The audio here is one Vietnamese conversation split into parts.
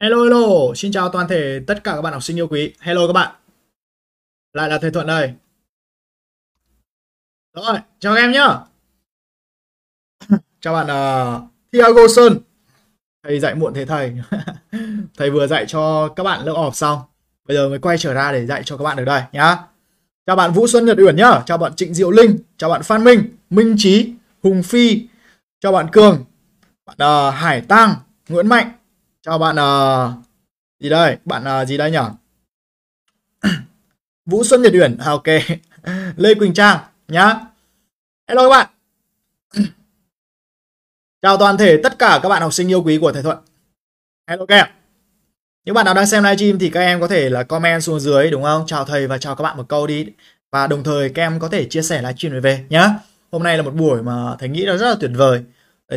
Hello hello, xin chào toàn thể tất cả các bạn học sinh yêu quý. Hello các bạn. Lại là thầy Thuận đây. Rồi, chào các em nhá. Chào bạn uh, ờ, Thiago Sơn. Thầy dạy muộn thế thầy. thầy vừa dạy cho các bạn lớp off xong, bây giờ mới quay trở ra để dạy cho các bạn được đây nhá. Chào bạn Vũ Xuân Nhật Uyển nhá, chào bạn Trịnh Diệu Linh, chào bạn Phan Minh, Minh Chí, Hùng Phi, chào bạn Cường, bạn uh, Hải Tăng, Nguyễn Mạnh chào bạn uh, gì đây bạn uh, gì đây nhỉ Vũ Xuân Nhật Uyển à, ok Lê Quỳnh Trang nhá hello các bạn chào toàn thể tất cả các bạn học sinh yêu quý của thầy Thuận hello các em những bạn nào đang xem livestream thì các em có thể là comment xuống dưới đúng không chào thầy và chào các bạn một câu đi và đồng thời các em có thể chia sẻ livestream về nhá hôm nay là một buổi mà thầy nghĩ là rất là tuyệt vời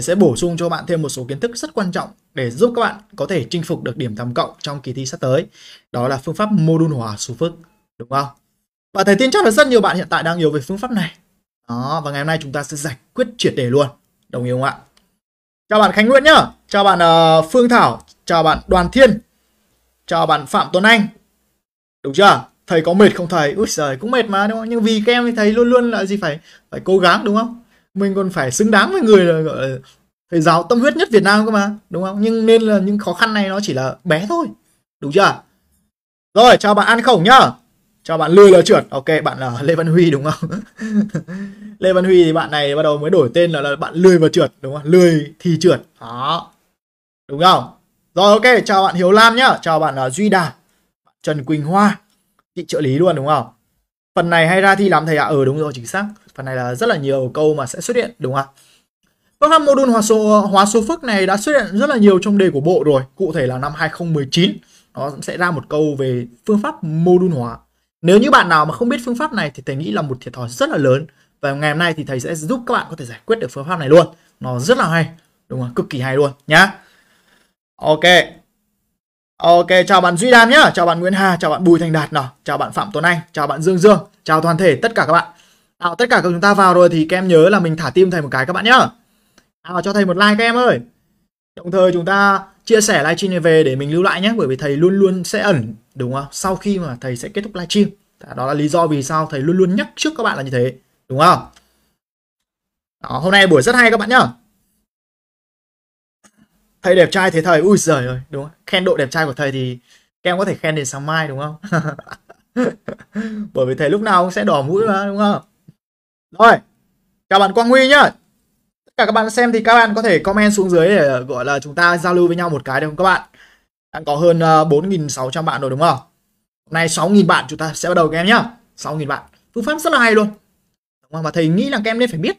sẽ bổ sung cho bạn thêm một số kiến thức rất quan trọng để giúp các bạn có thể chinh phục được điểm tầm cộng trong kỳ thi sắp tới. Đó là phương pháp mô đun hóa số phức, đúng không? Và thầy tin chắc là rất nhiều bạn hiện tại đang yếu về phương pháp này. Đó, và ngày hôm nay chúng ta sẽ giải quyết triệt đề luôn. Đồng ý không ạ? Chào bạn Khánh Nguyễn nhá. Chào bạn uh, Phương Thảo, chào bạn Đoàn Thiên. Chào bạn Phạm Tuấn Anh. Đúng chưa? Thầy có mệt không thầy? Úi giời, cũng mệt mà đúng không? Nhưng vì các em thì thầy luôn luôn là gì phải phải cố gắng đúng không? mình còn phải xứng đáng với người là gọi thầy giáo tâm huyết nhất Việt Nam cơ mà đúng không nhưng nên là những khó khăn này nó chỉ là bé thôi đúng chưa rồi chào bạn An Khổng nhá chào bạn lười lờ trượt ok bạn là Lê Văn Huy đúng không Lê Văn Huy thì bạn này bắt đầu mới đổi tên là, là bạn lười và trượt đúng không lười thì trượt đó đúng không rồi ok chào bạn Hiếu Lam nhá chào bạn là Duy Đà Trần Quỳnh Hoa chị trợ lý luôn đúng không phần này hay ra thi lắm thầy ạ à? ừ đúng rồi chính xác phần này là rất là nhiều câu mà sẽ xuất hiện đúng không ạ vâng ha mô đun hóa số hóa số phức này đã xuất hiện rất là nhiều trong đề của bộ rồi cụ thể là năm 2019 nó sẽ ra một câu về phương pháp mô đun hóa nếu như bạn nào mà không biết phương pháp này thì thầy nghĩ là một thiệt thòi rất là lớn và ngày hôm nay thì thầy sẽ giúp các bạn có thể giải quyết được phương pháp này luôn nó rất là hay đúng không cực kỳ hay luôn nhá ok Ok, chào bạn Duy Đam nhá, chào bạn Nguyễn Hà, chào bạn Bùi Thành Đạt nào, chào bạn Phạm Tuấn Anh, chào bạn Dương Dương, chào toàn thể tất cả các bạn. Nào, tất cả các chúng ta vào rồi thì các em nhớ là mình thả tim thầy một cái các bạn nhá. Nào, cho thầy một like các em ơi. Đồng thời chúng ta chia sẻ livestream này về để mình lưu lại nhé, bởi vì thầy luôn luôn sẽ ẩn đúng không? Sau khi mà thầy sẽ kết thúc livestream. Đó là lý do vì sao thầy luôn luôn nhắc trước các bạn là như thế, đúng không? Đó, hôm nay buổi rất hay các bạn nhá thầy đẹp trai thế thầy ui giời ơi đúng không? khen độ đẹp trai của thầy thì các em có thể khen đến sáng mai đúng không bởi vì thầy lúc nào cũng sẽ đỏ mũi mà đúng không rồi chào bạn quang huy nhá tất cả các bạn xem thì các bạn có thể comment xuống dưới để ờ, gọi là chúng ta giao lưu với nhau một cái được không các bạn đang có hơn ờ, bốn nghìn sáu trăm bạn rồi đúng không hôm nay 6.000 bạn chúng ta sẽ bắt đầu các nhá sáu nghìn bạn phương pháp rất là hay luôn đúng không? mà thầy nghĩ là các em nên phải biết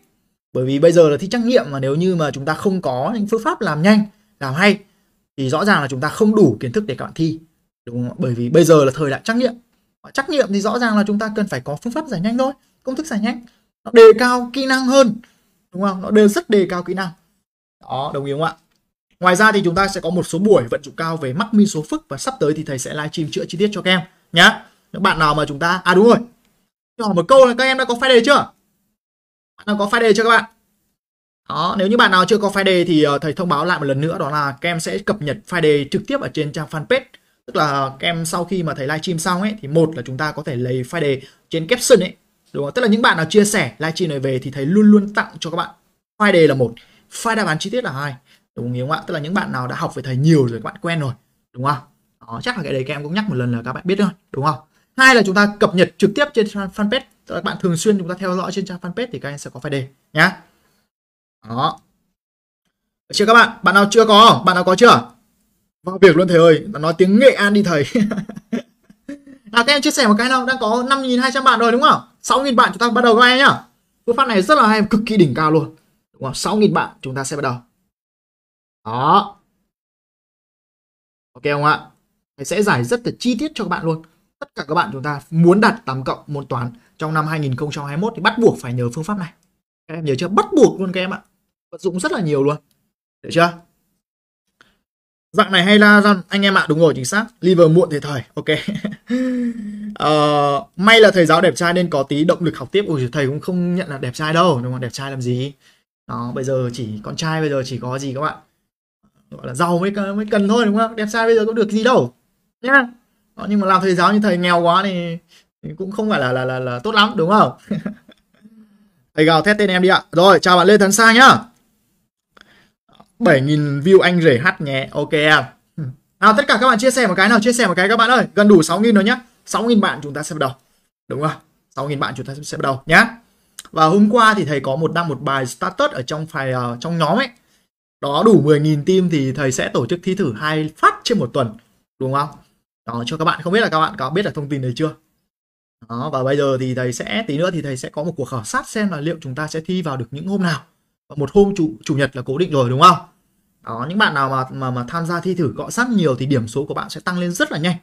bởi vì bây giờ là thi trắc nghiệm mà nếu như mà chúng ta không có những phương pháp làm nhanh làm hay thì rõ ràng là chúng ta không đủ kiến thức để các bạn thi đúng không? bởi vì bây giờ là thời đại trắc nghiệm trắc nghiệm thì rõ ràng là chúng ta cần phải có phương pháp giải nhanh thôi công thức giải nhanh nó đề cao kỹ năng hơn đúng không nó đều rất đề cao kỹ năng đó đồng ý không ạ ngoài ra thì chúng ta sẽ có một số buổi vận dụng cao về mắc min số phức và sắp tới thì thầy sẽ livestream chữa chi tiết cho các em nhá những bạn nào mà chúng ta à đúng rồi hỏi một câu là các em đã có file đề chưa bạn nào có file đề chưa các bạn đó, nếu như bạn nào chưa có Friday thì ờ, thầy thông báo lại một lần nữa đó là các em sẽ cập nhật Friday trực tiếp ở trên trang fanpage. Tức là các em sau khi mà thầy livestream xong ấy thì một là chúng ta có thể lấy Friday trên caption ấy. Đúng không? Tức là những bạn nào chia sẻ livestream này về thì thầy luôn luôn tặng cho các bạn Friday là một, file đáp án chi tiết là hai. Đúng không ạ? Tức là những bạn nào đã học với thầy nhiều rồi các bạn quen rồi, đúng không? Đó, chắc là cái đấy các em cũng nhắc một lần là các bạn biết thôi đúng không? Hai là chúng ta cập nhật trực tiếp trên fanpage. Tức là các bạn thường xuyên chúng ta theo dõi trên trang fanpage thì các em sẽ có file đề nhá đó được chưa các bạn bạn nào chưa có bạn nào có chưa vào việc luôn thầy ơi nói tiếng nghệ an đi thầy nào các em chia sẻ một cái nào đang có 5.200 bạn rồi đúng không 6.000 bạn chúng ta bắt đầu các em nhá phương pháp này rất là hay cực kỳ đỉnh cao luôn đúng không 6.000 bạn chúng ta sẽ bắt đầu đó ok không ạ thầy sẽ giải rất là chi tiết cho các bạn luôn tất cả các bạn chúng ta muốn đạt 8 cộng môn toán trong năm 2021 thì bắt buộc phải nhờ phương pháp này các em nhớ chưa bắt buộc luôn các em ạ vật dụng rất là nhiều luôn được chưa dạng này hay la ra anh em ạ à, đúng rồi chính xác liver muộn thì thời ok uh, may là thầy giáo đẹp trai nên có tí động lực học tiếp Ủa thầy cũng không nhận là đẹp trai đâu đúng không đẹp trai làm gì đó bây giờ chỉ con trai bây giờ chỉ có gì các bạn gọi là giàu mới cần, mới cần thôi đúng không đẹp trai bây giờ có được gì đâu nhá yeah. nhưng mà làm thầy giáo như thầy nghèo quá thì, thì cũng không phải là là là, là tốt lắm đúng không thầy gào thét tên em đi ạ rồi chào bạn lê tấn sang nhá 7.000 view anh rể hát nhé ok em nào tất cả các bạn chia sẻ một cái nào chia sẻ một cái các bạn ơi gần đủ 6.000 rồi nhá 6.000 bạn chúng ta sẽ bắt đầu đúng không 6.000 bạn chúng ta sẽ bắt đầu nhá và hôm qua thì thầy có một đăng một bài status ở trong phải uh, ờ, trong nhóm ấy đó đủ 10.000 team thì thầy sẽ tổ chức thi thử hai phát trên một tuần đúng không đó cho các bạn không biết là các bạn có biết là thông tin này chưa đó và bây giờ thì thầy sẽ tí nữa thì thầy sẽ có một cuộc khảo sát xem là liệu chúng ta sẽ thi vào được những hôm nào một hôm chủ chủ nhật là cố định rồi đúng không đó những bạn nào mà mà mà tham gia thi thử cọ sát nhiều thì điểm số của bạn sẽ tăng lên rất là nhanh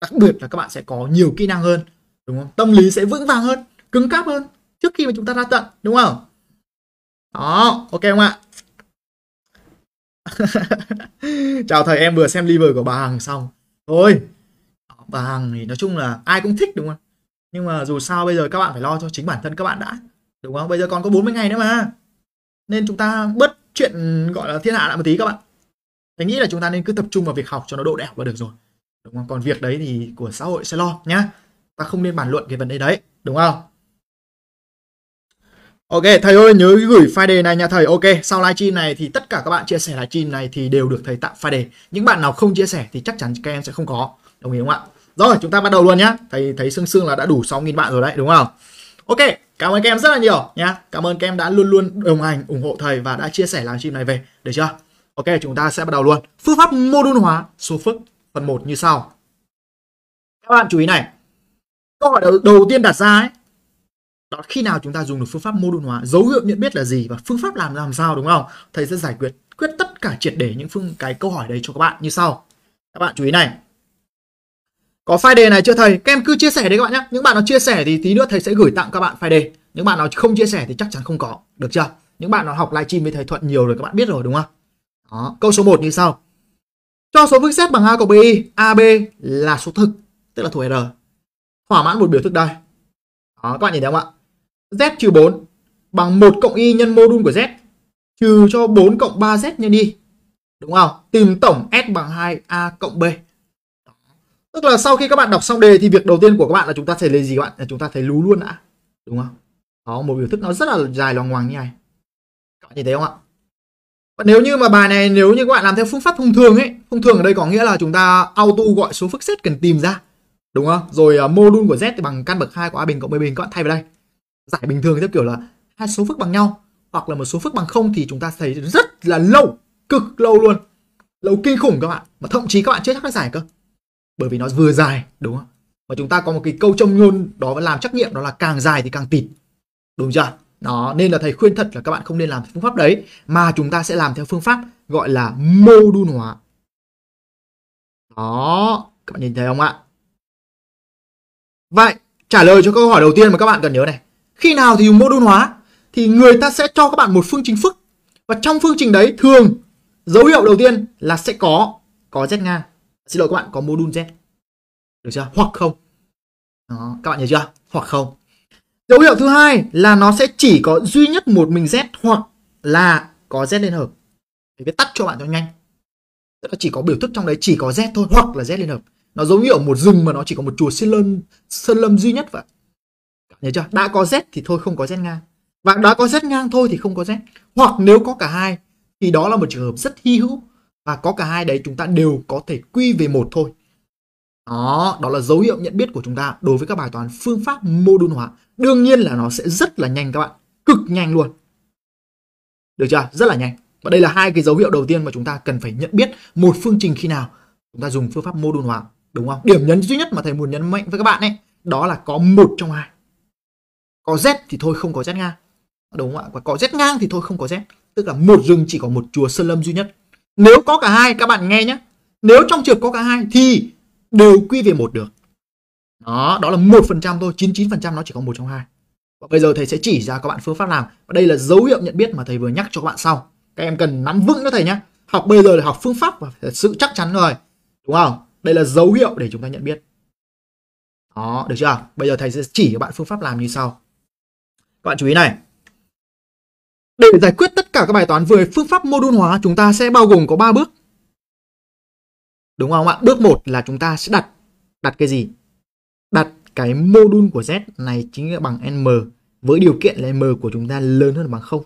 đặc biệt là các bạn sẽ có nhiều kỹ năng hơn đúng không tâm lý sẽ vững vàng hơn cứng cáp hơn trước khi mà chúng ta ra tận đúng không đó ok không ạ chào thầy em vừa xem liver của bà hằng xong thôi bà hằng thì nói chung là ai cũng thích đúng không nhưng mà dù sao bây giờ các bạn phải lo cho chính bản thân các bạn đã đúng không bây giờ còn có 40 ngày nữa mà nên chúng ta bớt chuyện gọi là thiên hạ lại một tí các bạn Tôi nghĩ là chúng ta nên cứ tập trung vào việc học cho nó độ đẹp là được rồi đúng không còn việc đấy thì của xã hội sẽ lo nhá ta không nên bàn luận cái vấn đề đấy đúng không Ok, thầy ơi nhớ gửi file đề này nha thầy. Ok, sau livestream này thì tất cả các bạn chia sẻ livestream này thì đều được thầy tặng đề. Những bạn nào không chia sẻ thì chắc chắn các em sẽ không có. Đồng ý không ạ? Rồi, chúng ta bắt đầu luôn nhá. Thầy thấy xương xương là đã đủ 6.000 bạn rồi đấy, đúng không? Ok, Cảm ơn các em rất là nhiều nhé. Cảm ơn các em đã luôn luôn đồng hành, ủng hộ thầy và đã chia sẻ làm stream này về. Được chưa? Ok, chúng ta sẽ bắt đầu luôn. Phương pháp mô đun hóa số phức phần 1 như sau. Các bạn chú ý này. Câu hỏi đầu, đầu tiên đặt ra ấy, đó khi nào chúng ta dùng được phương pháp mô đun hóa, dấu hiệu nhận biết là gì và phương pháp làm làm sao đúng không? Thầy sẽ giải quyết quyết tất cả triệt để những phương cái câu hỏi đấy cho các bạn như sau. Các bạn chú ý này. Có file đề này chưa thầy? Các em cứ chia sẻ đấy các bạn nhé. Những bạn nào chia sẻ thì tí nữa thầy sẽ gửi tặng các bạn file đề. Những bạn nào không chia sẻ thì chắc chắn không có. Được chưa? Những bạn nào học livestream với thầy Thuận nhiều rồi các bạn biết rồi đúng không? Đó. Câu số 1 như sau. Cho số phức xét bằng A cộng BI, AB là số thực, tức là thuộc R. Thỏa mãn một biểu thức đây. Đó, các bạn nhìn thấy không ạ? Z trừ bốn bằng một cộng Y nhân mô đun của Z trừ cho 4 cộng 3Z nhân Y. Đúng không? Tìm tổng S bằng 2A cộng B tức là sau khi các bạn đọc xong đề thì việc đầu tiên của các bạn là chúng ta thấy lấy gì các bạn là chúng ta thấy lú luôn đã đúng không đó một biểu thức nó rất là dài loằng ngoằng như này các bạn nhìn thấy không ạ và nếu như mà bài này nếu như các bạn làm theo phương pháp thông thường ấy thông thường ở đây có nghĩa là chúng ta auto gọi số phức z cần tìm ra đúng không rồi uh, module của z thì bằng căn bậc hai của a bình cộng b bình các bạn thay vào đây giải bình thường theo kiểu là hai số phức bằng nhau hoặc là một số phức bằng không thì chúng ta thấy rất là lâu cực lâu luôn lâu kinh khủng các bạn mà thậm chí các bạn chưa chắc đã giải cơ bởi vì nó vừa dài đúng không mà chúng ta có một cái câu trong ngôn đó và làm trách nhiệm đó là càng dài thì càng tịt đúng chưa nó nên là thầy khuyên thật là các bạn không nên làm phương pháp đấy mà chúng ta sẽ làm theo phương pháp gọi là mô đun hóa đó các bạn nhìn thấy không ạ vậy trả lời cho câu hỏi đầu tiên mà các bạn cần nhớ này khi nào thì dùng mô đun hóa thì người ta sẽ cho các bạn một phương trình phức và trong phương trình đấy thường dấu hiệu đầu tiên là sẽ có có z ngang xin lỗi các bạn có module z được chưa hoặc không đó các bạn nhớ chưa hoặc không dấu hiệu thứ hai là nó sẽ chỉ có duy nhất một mình z hoặc là có z liên hợp để viết tắt cho bạn cho nhanh tức là chỉ có biểu thức trong đấy chỉ có z thôi hoặc là z liên hợp nó giống như ở một rừng mà nó chỉ có một chùa sơn lâm sơn lâm duy nhất vậy nhớ chưa đã có z thì thôi không có z ngang và đã có z ngang thôi thì không có z hoặc nếu có cả hai thì đó là một trường hợp rất hy hữu và có cả hai đấy chúng ta đều có thể quy về một thôi đó đó là dấu hiệu nhận biết của chúng ta đối với các bài toán phương pháp mô đun hóa đương nhiên là nó sẽ rất là nhanh các bạn cực nhanh luôn được chưa rất là nhanh và đây là hai cái dấu hiệu đầu tiên mà chúng ta cần phải nhận biết một phương trình khi nào chúng ta dùng phương pháp mô đun hóa đúng không điểm nhấn duy nhất mà thầy muốn nhấn mạnh với các bạn ấy đó là có một trong hai có z thì thôi không có z ngang đúng không ạ và có z ngang thì thôi không có z tức là một rừng chỉ có một chùa sơn lâm duy nhất nếu có cả hai các bạn nghe nhé nếu trong trường có cả hai thì đều quy về một được đó đó là một phần trăm thôi 99 phần trăm nó chỉ có một trong hai và bây giờ thầy sẽ chỉ ra các bạn phương pháp làm và đây là dấu hiệu nhận biết mà thầy vừa nhắc cho các bạn sau các em cần nắm vững nó thầy nhé học bây giờ là học phương pháp và sự chắc chắn rồi đúng không đây là dấu hiệu để chúng ta nhận biết đó được chưa bây giờ thầy sẽ chỉ các bạn phương pháp làm như sau các bạn chú ý này để giải quyết tất cả các bài toán về phương pháp mô đun hóa, chúng ta sẽ bao gồm có 3 bước. Đúng không ạ? Bước 1 là chúng ta sẽ đặt đặt cái gì? Đặt cái mô đun của Z này chính là bằng M với điều kiện là M của chúng ta lớn hơn bằng 0.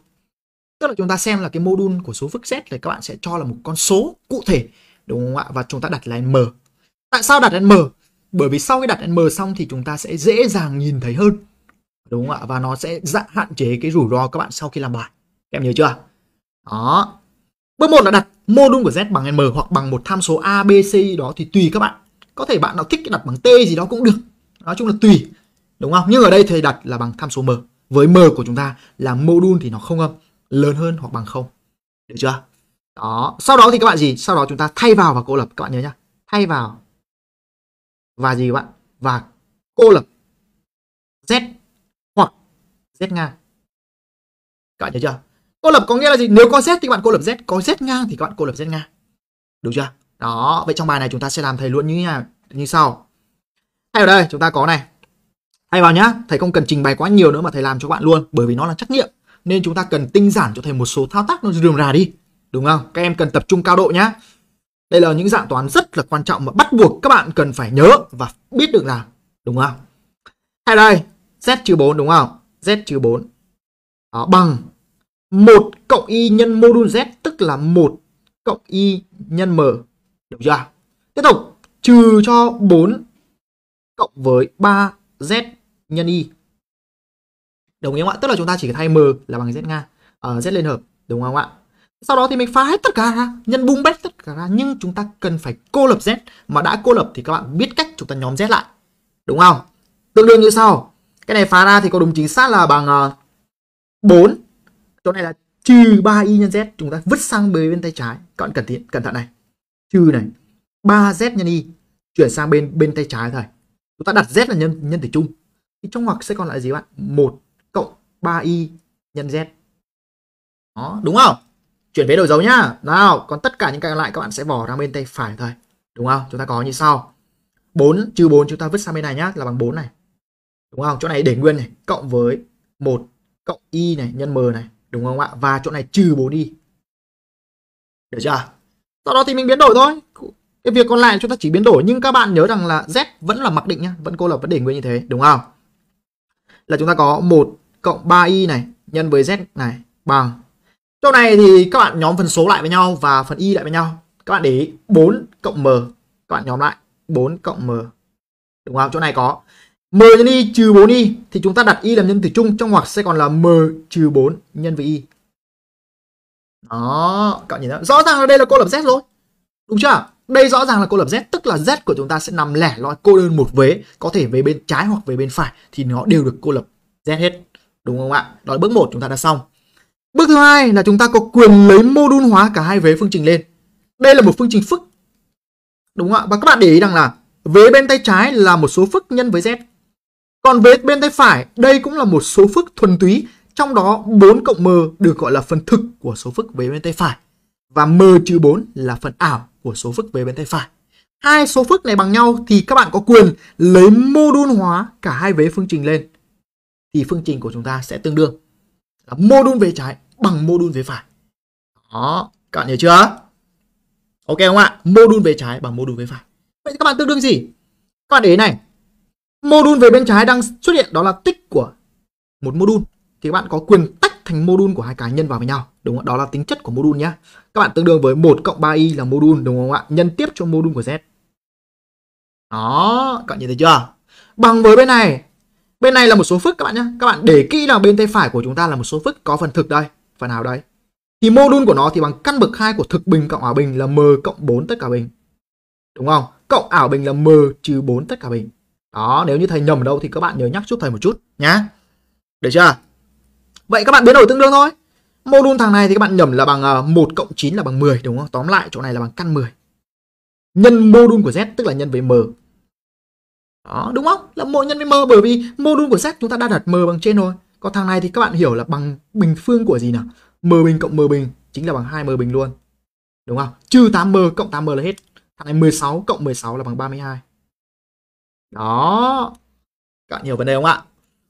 Tức là chúng ta xem là cái mô đun của số phức Z thì các bạn sẽ cho là một con số cụ thể đúng không ạ? Và chúng ta đặt là M. Tại sao đặt M? Bởi vì sau khi đặt M xong thì chúng ta sẽ dễ dàng nhìn thấy hơn. Đúng không ạ? Và nó sẽ dạ hạn chế cái rủi ro các bạn sau khi làm bài em nhớ chưa? Đó. Bước 1 là đặt mô đun của Z bằng M hoặc bằng một tham số A, B, C đó thì tùy các bạn. Có thể bạn nào thích đặt bằng T gì đó cũng được. Nói chung là tùy. Đúng không? Nhưng ở đây thầy đặt là bằng tham số M. Với M của chúng ta là mô đun thì nó không âm lớn hơn hoặc bằng không. Được chưa? Đó. Sau đó thì các bạn gì? Sau đó chúng ta thay vào và cô lập. Các bạn nhớ nhá. Thay vào và gì các bạn? Và cô lập Z hoặc Z ngang. Các bạn nhớ chưa? Cô lập có nghĩa là gì? Nếu có z thì bạn cô lập z, có z ngang thì các bạn cô lập z ngang. Được chưa? Đó, vậy trong bài này chúng ta sẽ làm thầy luôn như nhà, như sau. Hay ở đây chúng ta có này. Hay vào nhá, thầy không cần trình bày quá nhiều nữa mà thầy làm cho các bạn luôn bởi vì nó là trắc nghiệm nên chúng ta cần tinh giản cho thầy một số thao tác nó rườm rà đi, đúng không? Các em cần tập trung cao độ nhá. Đây là những dạng toán rất là quan trọng mà bắt buộc các bạn cần phải nhớ và biết được làm, đúng không? Hay đây, z 4 đúng không? z 4 đó, bằng 1 cộng y nhân modul z tức là 1 cộng y nhân m. Được chưa? Tiếp tục trừ cho 4 cộng với 3z nhân y. đúng ý không ạ? Tức là chúng ta chỉ thay m là bằng z nga ở ờ, uh, z liên hợp, đúng không ạ? Sau đó thì mình phá hết tất cả ra, nhân bung bét tất cả ra nhưng chúng ta cần phải cô lập z mà đã cô lập thì các bạn biết cách chúng ta nhóm z lại. Đúng không? Tương đương như sau. Cái này phá ra thì có đúng chính xác là bằng uh, ờ, 4 chỗ này là trừ 3 y nhân z chúng ta vứt sang bên, bên tay trái các bạn cẩn thận cẩn thận này trừ này 3 z nhân y chuyển sang bên bên tay trái thôi chúng ta đặt z là nhân nhân tử chung thì trong ngoặc sẽ còn lại gì bạn 1 cộng 3 y nhân z đó đúng không chuyển vế đổi dấu nhá nào còn tất cả những cái còn lại các bạn sẽ bỏ ra bên tay phải thôi đúng không chúng ta có như sau 4 trừ 4 chúng ta vứt sang bên này nhá là bằng 4 này đúng không chỗ này để nguyên này cộng với 1 cộng y này nhân m này đúng không ạ và chỗ này trừ 4 đi được chưa sau đó thì mình biến đổi thôi cái việc còn lại chúng ta chỉ biến đổi nhưng các bạn nhớ rằng là z vẫn là mặc định nhá vẫn cô lập vấn đề nguyên như thế đúng không là chúng ta có 1 cộng 3y này nhân với z này bằng chỗ này thì các bạn nhóm phần số lại với nhau và phần y lại với nhau các bạn để ý 4 cộng m các bạn nhóm lại 4 cộng m đúng không chỗ này có m nhân y trừ 4y thì chúng ta đặt y làm nhân tử chung trong ngoặc sẽ còn là m trừ 4 nhân với y. Đó, các bạn nhìn thấy rõ ràng là đây là cô lập z rồi. Đúng chưa? Đây rõ ràng là cô lập z, tức là z của chúng ta sẽ nằm lẻ loi cô đơn một vế, có thể về bên trái hoặc về bên phải thì nó đều được cô lập z hết. Đúng không ạ? Đó là bước 1 chúng ta đã xong. Bước thứ hai là chúng ta có quyền lấy mô đun hóa cả hai vế phương trình lên. Đây là một phương trình phức. Đúng không ạ? Và các bạn để ý rằng là vế bên tay trái là một số phức nhân với z còn về bên tay phải, đây cũng là một số phức thuần túy, trong đó 4 cộng m được gọi là phần thực của số phức về bên tay phải và m trừ 4 là phần ảo của số phức về bên tay phải. Hai số phức này bằng nhau thì các bạn có quyền lấy mô đun hóa cả hai vế phương trình lên. Thì phương trình của chúng ta sẽ tương đương là mô đun về trái bằng mô đun về phải. Đó, các bạn hiểu chưa? Ok không ạ? Mô đun về trái bằng mô đun về phải. Vậy thì các bạn tương đương gì? Các bạn để ý này, mô đun về bên trái đang xuất hiện đó là tích của một mô đun thì các bạn có quyền tách thành mô đun của hai cái nhân vào với nhau đúng không? đó là tính chất của mô đun nhá các bạn tương đương với 1 cộng 3y là mô đun đúng không ạ nhân tiếp cho mô đun của z đó các bạn nhìn thấy chưa bằng với bên này bên này là một số phức các bạn nhé các bạn để kỹ là bên tay phải của chúng ta là một số phức có phần thực đây phần nào đây thì mô đun của nó thì bằng căn bậc 2 của thực bình cộng ảo bình là m cộng 4 tất cả bình đúng không cộng ảo bình là m trừ 4 tất cả bình đó nếu như thầy nhầm ở đâu thì các bạn nhớ nhắc giúp thầy một chút nhá được chưa vậy các bạn biến đổi tương đương thôi mô đun thằng này thì các bạn nhầm là bằng 1 ờ, cộng 9 là bằng 10 đúng không tóm lại chỗ này là bằng căn 10 nhân mô đun của z tức là nhân với m đó đúng không là mô nhân với m bởi vì mô đun của z chúng ta đã đặt m bằng trên rồi còn thằng này thì các bạn hiểu là bằng bình phương của gì nào m bình cộng m bình chính là bằng 2m bình luôn đúng không trừ 8m cộng 8m là hết thằng này 16 cộng 16 là bằng 32 đó cả nhiều vấn đề không ạ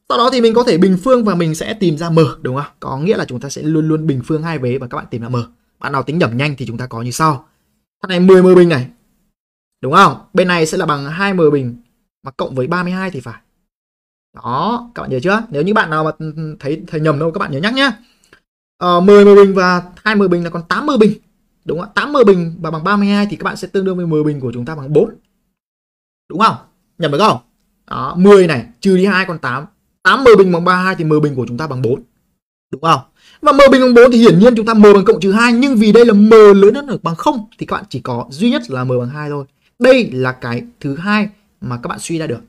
sau đó thì mình có thể bình phương và mình sẽ tìm ra m đúng không có nghĩa là chúng ta sẽ luôn luôn bình phương hai vế và các bạn tìm ra m bạn nào tính nhẩm nhanh thì chúng ta có như sau thằng này 10 m bình này đúng không bên này sẽ là bằng 2 m bình mà cộng với 32 thì phải đó các bạn nhớ chưa nếu như bạn nào mà ừ, ừ, thấy thấy nhầm đâu các bạn nhớ nhắc nhá ờ, 10 m bình và 2 m bình là còn 8 m bình đúng không 8 m bình và bằng 32 thì các bạn sẽ tương đương với m bình của chúng ta bằng 4 đúng không Nhầm phải không? Đó, 10 này trừ đi 2 còn 8. 8 m bình bằng 32 thì m bình của chúng ta bằng 4. Đúng không? Và m bình bằng 4 thì hiển nhiên chúng ta m bằng cộng trừ 2 nhưng vì đây là m lớn hơn bằng 0 thì các bạn chỉ có duy nhất là m bằng 2 thôi. Đây là cái thứ hai mà các bạn suy ra được.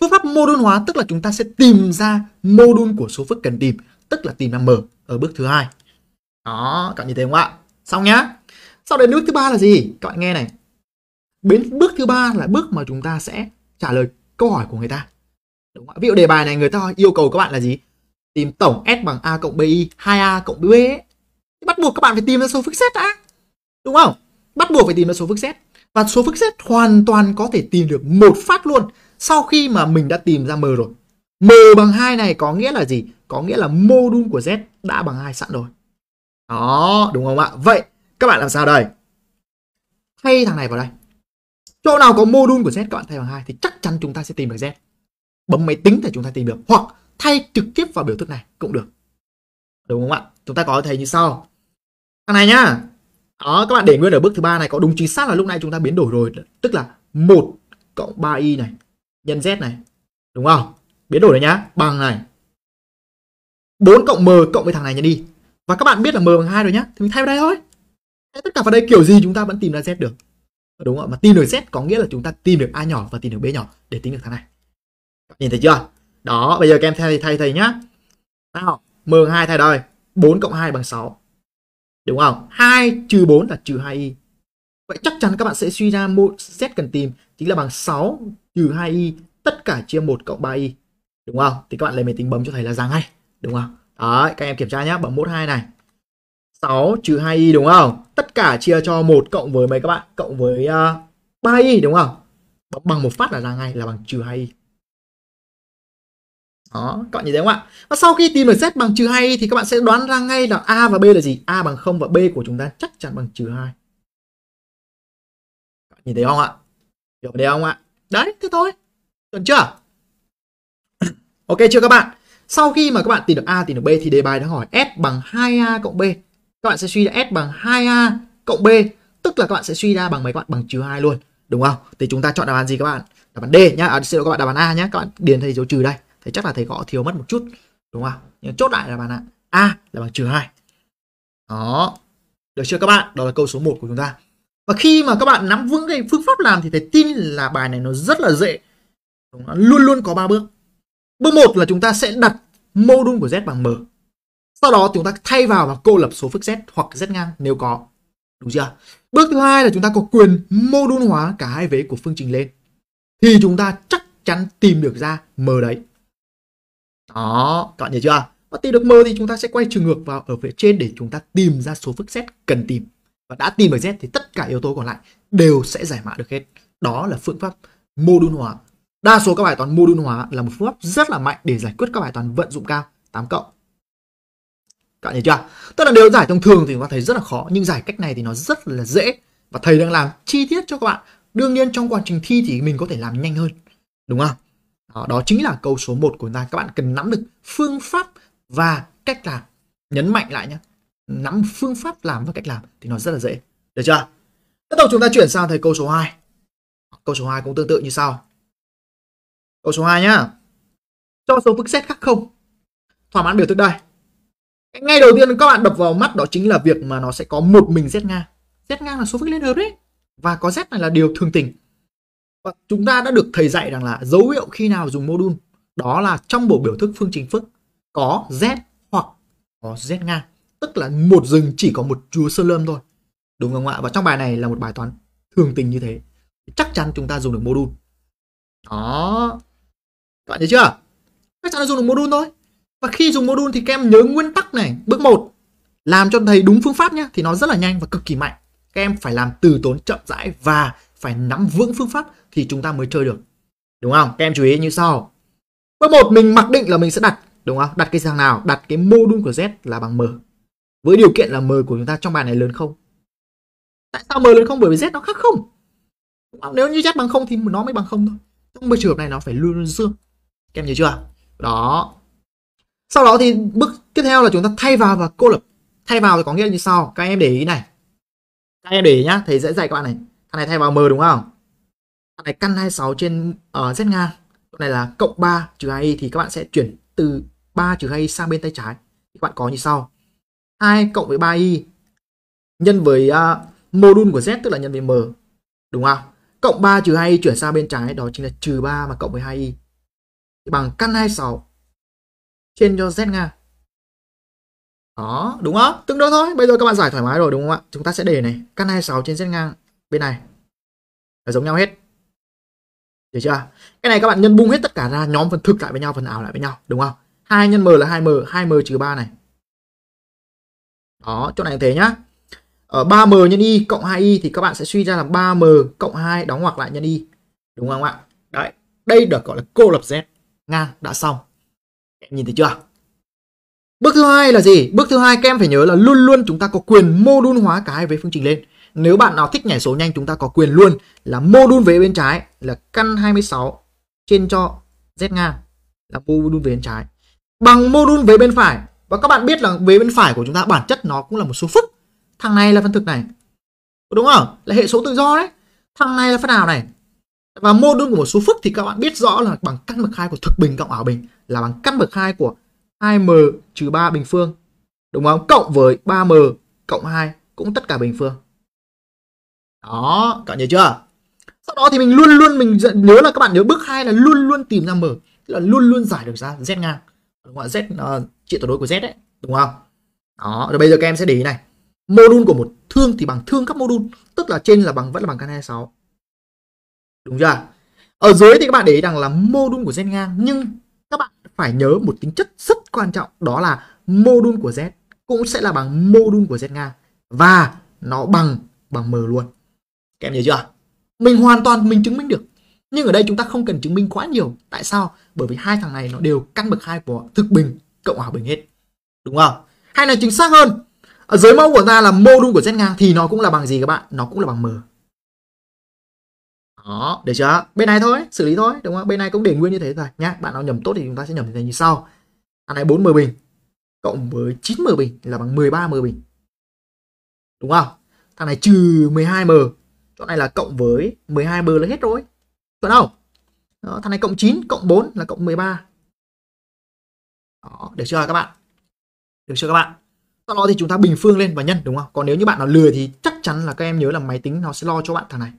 Phương pháp mô đun hóa tức là chúng ta sẽ tìm ra mô đun của số phức cần tìm, tức là tìm ra m ở bước thứ hai. Đó, các bạn nhìn thấy không ạ? Xong nhá. Sau đến bước thứ ba là gì? Các bạn nghe này. Đến bước thứ ba là bước mà chúng ta sẽ trả lời câu hỏi của người ta đúng không? ví dụ đề bài này người ta yêu cầu các bạn là gì tìm tổng s bằng a cộng bi 2a cộng b e. Thì bắt buộc các bạn phải tìm ra số phức xét đã đúng không bắt buộc phải tìm ra số phức xét và số phức xét hoàn toàn có thể tìm được một phát luôn sau khi mà mình đã tìm ra m rồi m bằng 2 này có nghĩa là gì có nghĩa là mô đun của z đã bằng 2 sẵn rồi đó đúng không ạ vậy các bạn làm sao đây thay thằng này vào đây chỗ nào có mô đun của z các bạn thay bằng hai thì chắc chắn chúng ta sẽ tìm được z bấm máy tính thì chúng ta tìm được hoặc thay trực tiếp vào biểu thức này cũng được đúng không ạ chúng ta có thể như sau thằng này nhá đó các bạn để nguyên ở bước thứ ba này có đúng chính xác là lúc này chúng ta biến đổi rồi tức là một cộng ba y này nhân z này đúng không biến đổi rồi nhá bằng này 4 cộng m cộng với thằng này nhân đi. và các bạn biết là m bằng hai rồi nhá thì mình thay vào đây thôi tất cả vào đây kiểu gì chúng ta vẫn tìm ra z được đúng không ạ mà tìm được z có nghĩa là chúng ta tìm được a nhỏ và tìm được b nhỏ để tính được thằng này nhìn thấy chưa đó bây giờ các em thay thầy thầy nhá nào m hai thay đôi 4 cộng 2 bằng 6 đúng không 2 trừ 4 là trừ 2y vậy chắc chắn các bạn sẽ suy ra mỗi z cần tìm chính là bằng 6 trừ 2y tất cả chia 1 cộng 3y đúng không thì các bạn lấy máy tính bấm cho thầy là ra ngay đúng không đấy các em kiểm tra nhá bấm mốt 2 này 6 trừ 2y đúng không? Tất cả chia cho một cộng với mấy các bạn? Cộng với uh, à, 3y đúng không? Bằng một phát là ra ngay là bằng trừ 2y. Đó, các bạn nhìn thấy không ạ? Và sau khi tìm được z bằng trừ 2 thì các bạn sẽ đoán ra ngay là a và b là gì? a bằng 0 và b của chúng ta chắc chắn bằng trừ 2. Các bạn nhìn thấy không ạ? Hiểu vấn đề không ạ? Đấy, thế thôi. Chuẩn chưa? ok chưa các bạn? Sau khi mà các bạn tìm được a tìm được b thì đề bài đã hỏi f bằng 2a cộng b các bạn sẽ suy ra S bằng 2A cộng B tức là các bạn sẽ suy ra bằng mấy bạn bằng trừ 2 luôn đúng không thì chúng ta chọn đáp án gì các bạn đáp án D nhá à, xin lỗi các bạn đáp án A nhá các bạn điền thầy dấu trừ đây thấy chắc là thầy có thiếu mất một chút đúng không nhưng chốt lại là bạn ạ A là bằng trừ 2 đó được chưa các bạn đó là câu số 1 của chúng ta và khi mà các bạn nắm vững cái phương pháp làm thì thầy tin là bài này nó rất là dễ nó luôn luôn có ba bước bước một là chúng ta sẽ đặt mô đun của z bằng m sau đó chúng ta thay vào và cô lập số phức z hoặc z ngang nếu có. Đúng chưa? Bước thứ hai là chúng ta có quyền mô đun hóa cả hai vế của phương trình lên. Thì chúng ta chắc chắn tìm được ra m đấy. Đó, các bạn nhớ chưa? Và tìm được m thì chúng ta sẽ quay trường ngược vào ở phía trên để chúng ta tìm ra số phức z cần tìm. Và đã tìm được z thì tất cả yếu tố còn lại đều sẽ giải mã được hết. Đó là phương pháp mô đun hóa. Đa số các bài toán mô đun hóa là một phương pháp rất là mạnh để giải quyết các bài toán vận dụng cao 8 cộng các bạn hiểu chưa tức là nếu giải thông thường thì chúng ta thấy rất là khó nhưng giải cách này thì nó rất là dễ và thầy đang làm chi tiết cho các bạn đương nhiên trong quá trình thi thì mình có thể làm nhanh hơn đúng không đó, đó chính là câu số 1 của chúng ta các bạn cần nắm được phương pháp và cách làm nhấn mạnh lại nhé nắm phương pháp làm và cách làm thì nó rất là dễ được chưa tiếp tục chúng ta chuyển sang thầy câu số 2 câu số 2 cũng tương tự như sau câu số 2 nhá cho số phức xét khác không thỏa mãn biểu thức đây ngay đầu tiên các bạn đập vào mắt đó chính là việc mà nó sẽ có một mình Z ngang Z ngang là số phích liên hợp đấy và có Z này là điều thường tình và chúng ta đã được thầy dạy rằng là dấu hiệu khi nào dùng mô đun đó là trong bộ biểu thức phương trình phức có Z hoặc có Z ngang tức là một rừng chỉ có một chúa sơ lơm thôi đúng không ạ và trong bài này là một bài toán thường tình như thế chắc chắn chúng ta dùng được mô đun đó các bạn thấy chưa chắc chắn là dùng được mô đun thôi và khi dùng module thì các em nhớ nguyên tắc này. Bước 1, làm cho thầy đúng phương pháp nhé thì nó rất là nhanh và cực kỳ mạnh. Các em phải làm từ tốn chậm rãi và phải nắm vững phương pháp thì chúng ta mới chơi được. Đúng không? Các em chú ý như sau. Bước 1 mình mặc định là mình sẽ đặt đúng không? Đặt cái thằng nào? Đặt cái module của Z là bằng M. Với điều kiện là M của chúng ta trong bài này lớn không? Tại sao M lớn không? Bởi vì Z nó khác không. không? Nếu như Z bằng không thì nó mới bằng không thôi. Trong trường hợp này nó phải luôn luôn dương. Các em nhớ chưa? Đó, sau đó thì bước tiếp theo là chúng ta thay vào và cô lập thay vào thì có nghĩa là như sau các em để ý này các em để ý nhá thầy sẽ dạy các bạn này thằng này thay vào m đúng không thằng này căn 26 trên ở ờ, uh, z ngang con này là cộng 3 trừ hai y thì các bạn sẽ chuyển từ 3 trừ hai y sang bên tay trái thì các bạn có như sau 2 cộng với 3y nhân với uh, module của z tức là nhân với m đúng không cộng 3 trừ 2y chuyển sang bên trái đó chính là trừ 3 mà cộng với 2y thì bằng căn 26 trên cho Z ngang. Đó, đúng không? Tương đối thôi. Bây giờ các bạn giải thoải mái rồi đúng không ạ? Chúng ta sẽ để này, căn 26 trên Z ngang bên này. Là giống nhau hết. Được chưa? Cái này các bạn nhân bung hết tất cả ra, nhóm phần thực lại với nhau, phần ảo lại với nhau, đúng không? 2 nhân m là 2m, 2m trừ 3 này. Đó, chỗ này thế nhá. Ở 3m nhân y cộng 2y thì các bạn sẽ suy ra là 3m cộng 2 đóng ngoặc lại nhân y. Đúng không ạ? Đấy, đây được gọi là cô lập z ngang đã xong nhìn thấy chưa bước thứ hai là gì bước thứ hai các em phải nhớ là luôn luôn chúng ta có quyền mô đun hóa cái với phương trình lên nếu bạn nào thích nhảy số nhanh chúng ta có quyền luôn là mô đun về bên trái là căn 26 trên cho z ngang là mô đun về bên trái bằng mô đun về bên phải và các bạn biết là về bên phải của chúng ta bản chất nó cũng là một số phức thằng này là phân thực này đúng không là hệ số tự do đấy thằng này là phân nào này và mô đun của một số phức thì các bạn biết rõ là bằng căn bậc hai của thực bình cộng ảo bình là bằng căn bậc hai của 2m trừ 3 bình phương đúng không cộng với 3m cộng 2 cũng tất cả bình phương đó các bạn nhớ chưa sau đó thì mình luôn luôn mình nhớ là các bạn nhớ bước hai là luôn luôn tìm ra m là luôn luôn giải được ra z ngang đúng không z uh, ờ, trị tuyệt đối của z đấy đúng không đó rồi bây giờ các em sẽ để ý này mô đun của một thương thì bằng thương các mô đun tức là trên là bằng vẫn là bằng căn hai sáu đúng chưa ở dưới thì các bạn để ý rằng là mô đun của z ngang nhưng các bạn phải nhớ một tính chất rất quan trọng đó là mô đun của z cũng sẽ là bằng mô đun của z ngang và nó bằng bằng m luôn các em nhớ chưa mình hoàn toàn mình chứng minh được nhưng ở đây chúng ta không cần chứng minh quá nhiều tại sao bởi vì hai thằng này nó đều căn bậc hai của thực bình cộng hòa bình hết đúng không hay là chính xác hơn ở dưới mẫu của ta là mô đun của z ngang thì nó cũng là bằng gì các bạn nó cũng là bằng m đó được chưa bên này thôi xử lý thôi đúng không bên này cũng để nguyên như thế rồi nhá bạn nào nhầm tốt thì chúng ta sẽ nhầm thế này như sau thằng này 4 m bình cộng với 9 m bình là bằng 13 m bình đúng không thằng này trừ 12 m chỗ này là cộng với 12 m là hết rồi chuẩn không đó, thằng này cộng 9 cộng 4 là cộng 13 đó, được chưa các bạn được chưa các bạn sau đó thì chúng ta bình phương lên và nhân đúng không còn nếu như bạn nào lừa thì chắc chắn là các em nhớ là máy tính nó sẽ lo cho bạn thằng này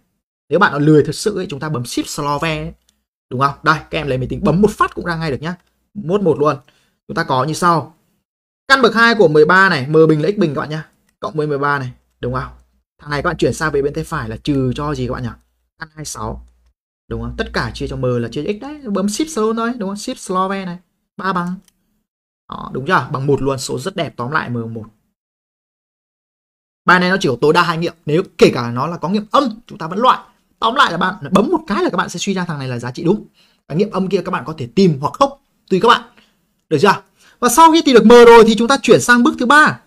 nếu bạn nào lười thật sự ấy, chúng ta bấm shift slove ấy. đúng không đây các em lấy máy tính bấm một phát cũng ra ngay được nhá mốt một luôn chúng ta có như sau căn bậc 2 của 13 này m bình là x bình các bạn nhá cộng với 13 này đúng không thằng này các bạn chuyển sang về bên tay phải là trừ cho gì các bạn nhỉ căn 26 đúng không tất cả chia cho m là chia cho x đấy bấm shift slow thôi đúng không shift slove này ba bằng đó, đúng chưa bằng một luôn số rất đẹp tóm lại m một bài này nó chỉ có tối đa hai nghiệm nếu kể cả nó là có nghiệm âm chúng ta vẫn loại tóm lại là bạn bấm một cái là các bạn sẽ suy ra thằng này là giá trị đúng và nghiệm âm kia các bạn có thể tìm hoặc không tùy các bạn được chưa và sau khi tìm được m rồi thì chúng ta chuyển sang bước thứ ba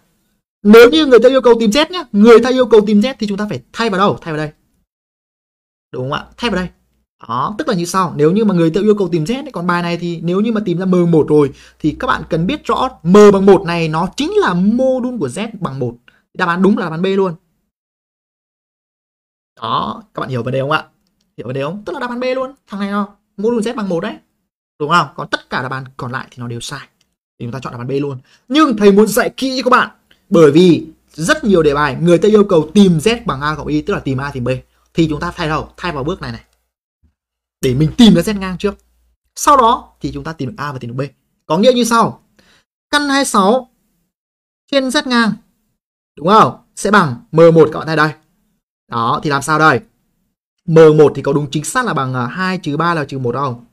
nếu như người ta yêu cầu tìm z nhé người ta yêu cầu tìm z thì chúng ta phải thay vào đâu thay vào đây đúng không ạ thay vào đây đó tức là như sau nếu như mà người ta yêu cầu tìm z ấy, còn bài này thì nếu như mà tìm ra m 1 rồi thì các bạn cần biết rõ m bằng một này nó chính là mô đun của z bằng một đáp án đúng là đáp án b luôn đó các bạn hiểu vấn đề không ạ hiểu vấn đề không tức là đáp án b luôn thằng này nó module z bằng một đấy đúng không còn tất cả đáp án còn lại thì nó đều sai thì chúng ta chọn đáp án b luôn nhưng thầy muốn dạy kỹ cho các bạn bởi vì rất nhiều đề bài người ta yêu cầu tìm z bằng a cộng y tức là tìm a tìm b thì chúng ta thay đầu thay vào bước này này để mình tìm ra z ngang trước sau đó thì chúng ta tìm được a và tìm được b có nghĩa như sau căn 26 trên z ngang đúng không sẽ bằng m1 các bạn thay đây đó, thì làm sao đây? M1 thì có đúng chính xác là bằng 2 à, trừ 3 là trừ 1 không?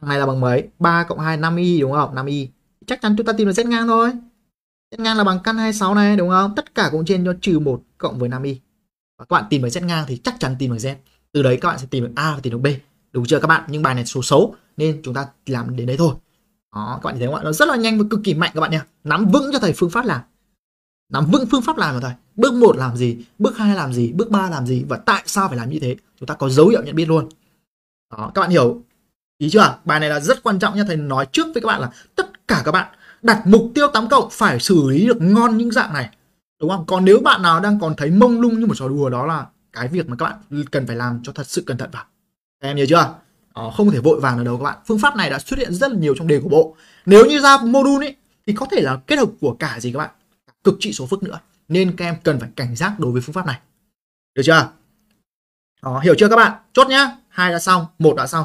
Thằng này là bằng mấy? 3 cộng 2 5y đúng không? 5y. Chắc chắn chúng ta tìm được z ngang thôi. Z ngang là bằng căn 26 này đúng không? Tất cả cũng trên cho trừ 1 cộng với 5y. Và các bạn tìm được z ngang thì chắc chắn tìm được z. Từ đấy các bạn sẽ tìm được a và tìm được b. Đúng chưa các bạn? Nhưng bài này số xấu nên chúng ta làm đến đấy thôi. Đó, các bạn thấy không ạ? Nó rất là nhanh và cực kỳ mạnh các bạn nhé. Nắm vững cho thầy phương pháp làm nắm vững phương pháp làm rồi thôi bước 1 làm gì bước 2 làm gì bước 3 làm gì và tại sao phải làm như thế chúng ta có dấu hiệu nhận biết luôn đó các bạn hiểu ý chưa bài này là rất quan trọng nha thầy nói trước với các bạn là tất cả các bạn đặt mục tiêu 8 cộng phải xử lý được ngon những dạng này đúng không còn nếu bạn nào đang còn thấy mông lung như một trò đùa đó là cái việc mà các bạn cần phải làm cho thật sự cẩn thận vào em nhớ chưa đó, không thể vội vàng ở đâu các bạn phương pháp này đã xuất hiện rất là nhiều trong đề của bộ nếu như ra module ấy thì có thể là kết hợp của cả gì các bạn cực trị số phức nữa nên các em cần phải cảnh giác đối với phương pháp này được chưa đó, hiểu chưa các bạn chốt nhá hai đã xong một đã xong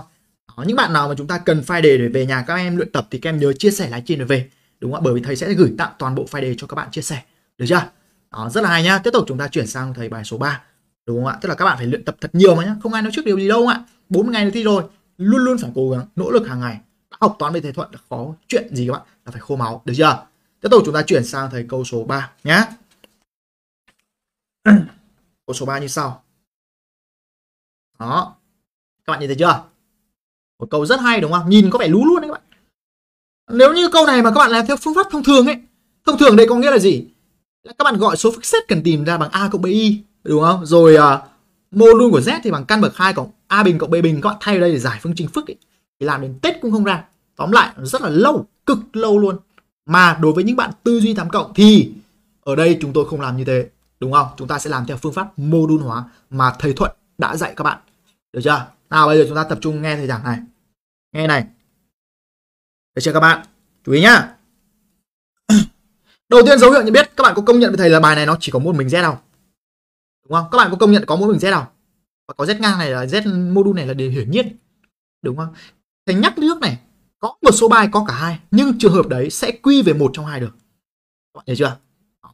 đó, những bạn nào mà chúng ta cần file đề để về nhà các em luyện tập thì các em nhớ chia sẻ live stream về đúng không ạ bởi vì thầy sẽ gửi tặng toàn bộ file đề cho các bạn chia sẻ được chưa đó, rất là hay nhá tiếp tục chúng ta chuyển sang thầy bài số 3 đúng không ạ tức là các bạn phải luyện tập thật nhiều mà nhá không ai nói trước điều gì đâu ạ bốn ngày nữa thi rồi luôn luôn phải cố gắng nỗ lực hàng ngày học toán với thầy thuận là khó chuyện gì các bạn là phải khô máu được chưa Tiếp tục chúng ta chuyển sang thấy câu số 3 nhé. câu số 3 như sau. Đó. Các bạn nhìn thấy chưa? Một câu rất hay đúng không? Nhìn có vẻ lú luôn đấy các bạn. Nếu như câu này mà các bạn làm theo phương pháp thông thường ấy, thông thường đây có nghĩa là gì? Là các bạn gọi số phức xét cần tìm ra bằng a cộng bi đúng không? Rồi uh, mô đun của z thì bằng căn bậc 2 cộng a bình cộng b bình các bạn thay ở đây để giải phương trình phức ấy thì làm đến tết cũng không ra. Tóm lại rất là lâu, cực lâu luôn mà đối với những bạn tư duy tám cộng thì ở đây chúng tôi không làm như thế đúng không chúng ta sẽ làm theo phương pháp mô đun hóa mà thầy thuận đã dạy các bạn được chưa nào bây giờ chúng ta tập trung nghe thầy giảng này nghe này được chưa các bạn chú ý nhá đầu tiên dấu hiệu nhận biết các bạn có công nhận với thầy là bài này nó chỉ có một mình z không đúng không các bạn có công nhận có một mình z không và có z ngang này là z mô đun này là điều hiển nhiên đúng không thầy nhắc nước này có một số bài có cả hai nhưng trường hợp đấy sẽ quy về một trong hai được các bạn hiểu chưa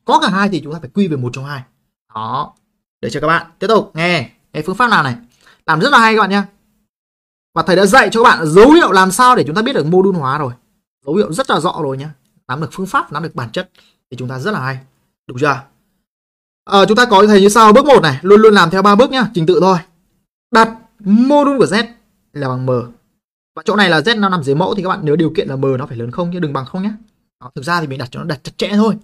có cả hai thì chúng ta phải quy về một trong hai đó để cho các bạn tiếp tục nghe cái phương pháp nào này làm rất là hay các bạn nhé và thầy đã dạy cho các bạn dấu hiệu làm sao để chúng ta biết được mô đun hóa rồi dấu hiệu rất là rõ rồi nhé nắm được phương pháp nắm được bản chất thì chúng ta rất là hay đúng chưa à, chúng ta có thầy như sau bước một này luôn luôn làm theo ba bước nhá trình tự thôi đặt mô đun của z là bằng m và chỗ này là z nó nằm dưới mẫu thì các bạn nếu điều kiện là m nó phải lớn không chứ đừng bằng không nhé đó, thực ra thì mình đặt cho nó đặt chặt chẽ thôi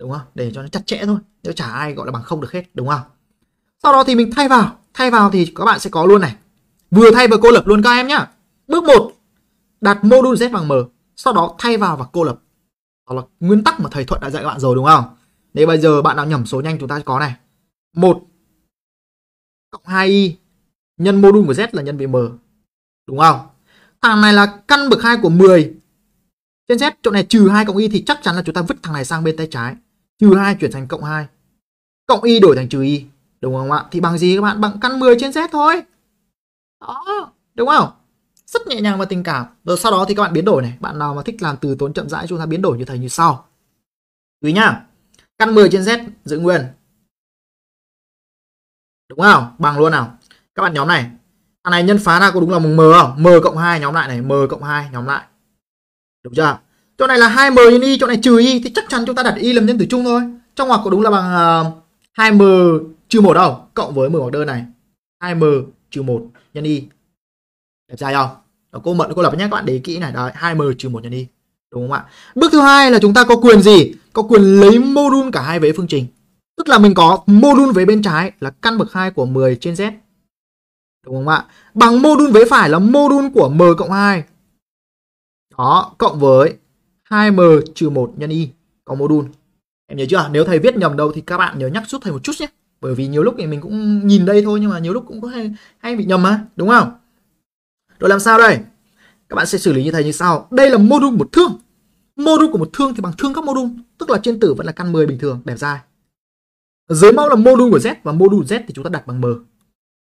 đúng không để cho nó chặt chẽ thôi nếu chả ai gọi là bằng không được hết đúng không sau đó thì mình thay vào thay vào thì các bạn sẽ có luôn này vừa thay vừa cô lập luôn các em nhá bước 1 đặt module z bằng m sau đó thay vào và cô lập đó là nguyên tắc mà thầy thuận đã dạy các bạn rồi đúng không nếu bây giờ bạn nào nhẩm số nhanh chúng ta có này 1 cộng 2i nhân module của z là nhân với m đúng không Thằng này là căn bậc 2 của 10. Trên Z chỗ này trừ 2 cộng y thì chắc chắn là chúng ta vứt thằng này sang bên tay trái. Trừ 2 chuyển thành cộng 2. Cộng y đổi thành trừ y. Đúng không ạ? Thì bằng gì các bạn? Bằng căn 10 trên Z thôi. Đó. Đúng không? Rất nhẹ nhàng và tình cảm. Rồi sau đó thì các bạn biến đổi này. Bạn nào mà thích làm từ tốn chậm rãi chúng ta biến đổi như thầy như sau. Quý nhá. Căn 10 trên Z giữ nguyên. Đúng không? Bằng luôn nào. Các bạn nhóm này thằng này nhân phá ra có đúng là mùng m không m cộng hai nhóm lại này m cộng hai nhóm lại đúng chưa chỗ này là 2m nhân y chỗ này trừ y thì chắc chắn chúng ta đặt y làm nhân tử chung thôi trong ngoặc có đúng là bằng uh, ờ, 2m trừ một đâu cộng với mở ngoặc đơn này 2m trừ một nhân y đẹp trai không đó, cô mận cô lập nhé các bạn để kỹ này đấy 2m trừ một nhân y đúng không ạ bước thứ hai là chúng ta có quyền gì có quyền lấy mô đun cả hai vế phương trình tức là mình có mô đun vế bên trái là căn bậc 2 của 10 trên z đúng không ạ? Bằng mô đun vế phải là mô đun của m cộng 2. Đó, cộng với 2m trừ 1 nhân y có mô đun. Em nhớ chưa? Nếu thầy viết nhầm đâu thì các bạn nhớ nhắc giúp thầy một chút nhé. Bởi vì nhiều lúc thì mình cũng nhìn đây thôi nhưng mà nhiều lúc cũng có hay, hay bị nhầm mà, đúng không? Rồi làm sao đây? Các bạn sẽ xử lý như thầy như sau. Đây là mô đun một thương. Mô đun của một thương thì bằng thương các mô đun, tức là trên tử vẫn là căn 10 bình thường, đẹp dài Dưới mẫu là mô đun của Z và mô đun Z thì chúng ta đặt bằng M.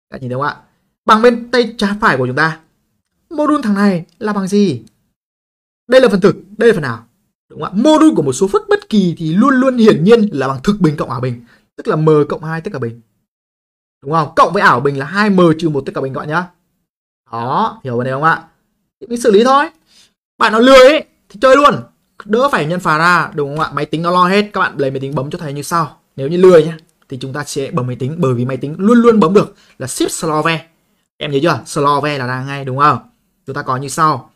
Các nhìn thấy không ạ? bằng bên tay trái phải của chúng ta. Module thằng này là bằng gì? Đây là phần thực, đây là phần ảo. Đúng không ạ? Module của một số phức bất kỳ thì luôn luôn hiển nhiên là bằng thực bình cộng ảo bình, tức là m cộng 2 tất cả bình. Đúng không? Cộng với ảo bình là 2m trừ 1 tất cả bình các bạn nhá. Đó, hiểu vấn đề không ạ? Thì mình xử lý thôi. Bạn nó lười ấy, thì chơi luôn. Đỡ phải nhân phá ra, đúng không ạ? Máy tính nó lo hết, các bạn lấy máy tính bấm cho thầy như sau. Nếu như lười nhá, thì chúng ta sẽ bấm máy tính bởi vì máy tính luôn luôn bấm được là shift slove em nhớ chưa Slove là ra ngay đúng không chúng ta có như sau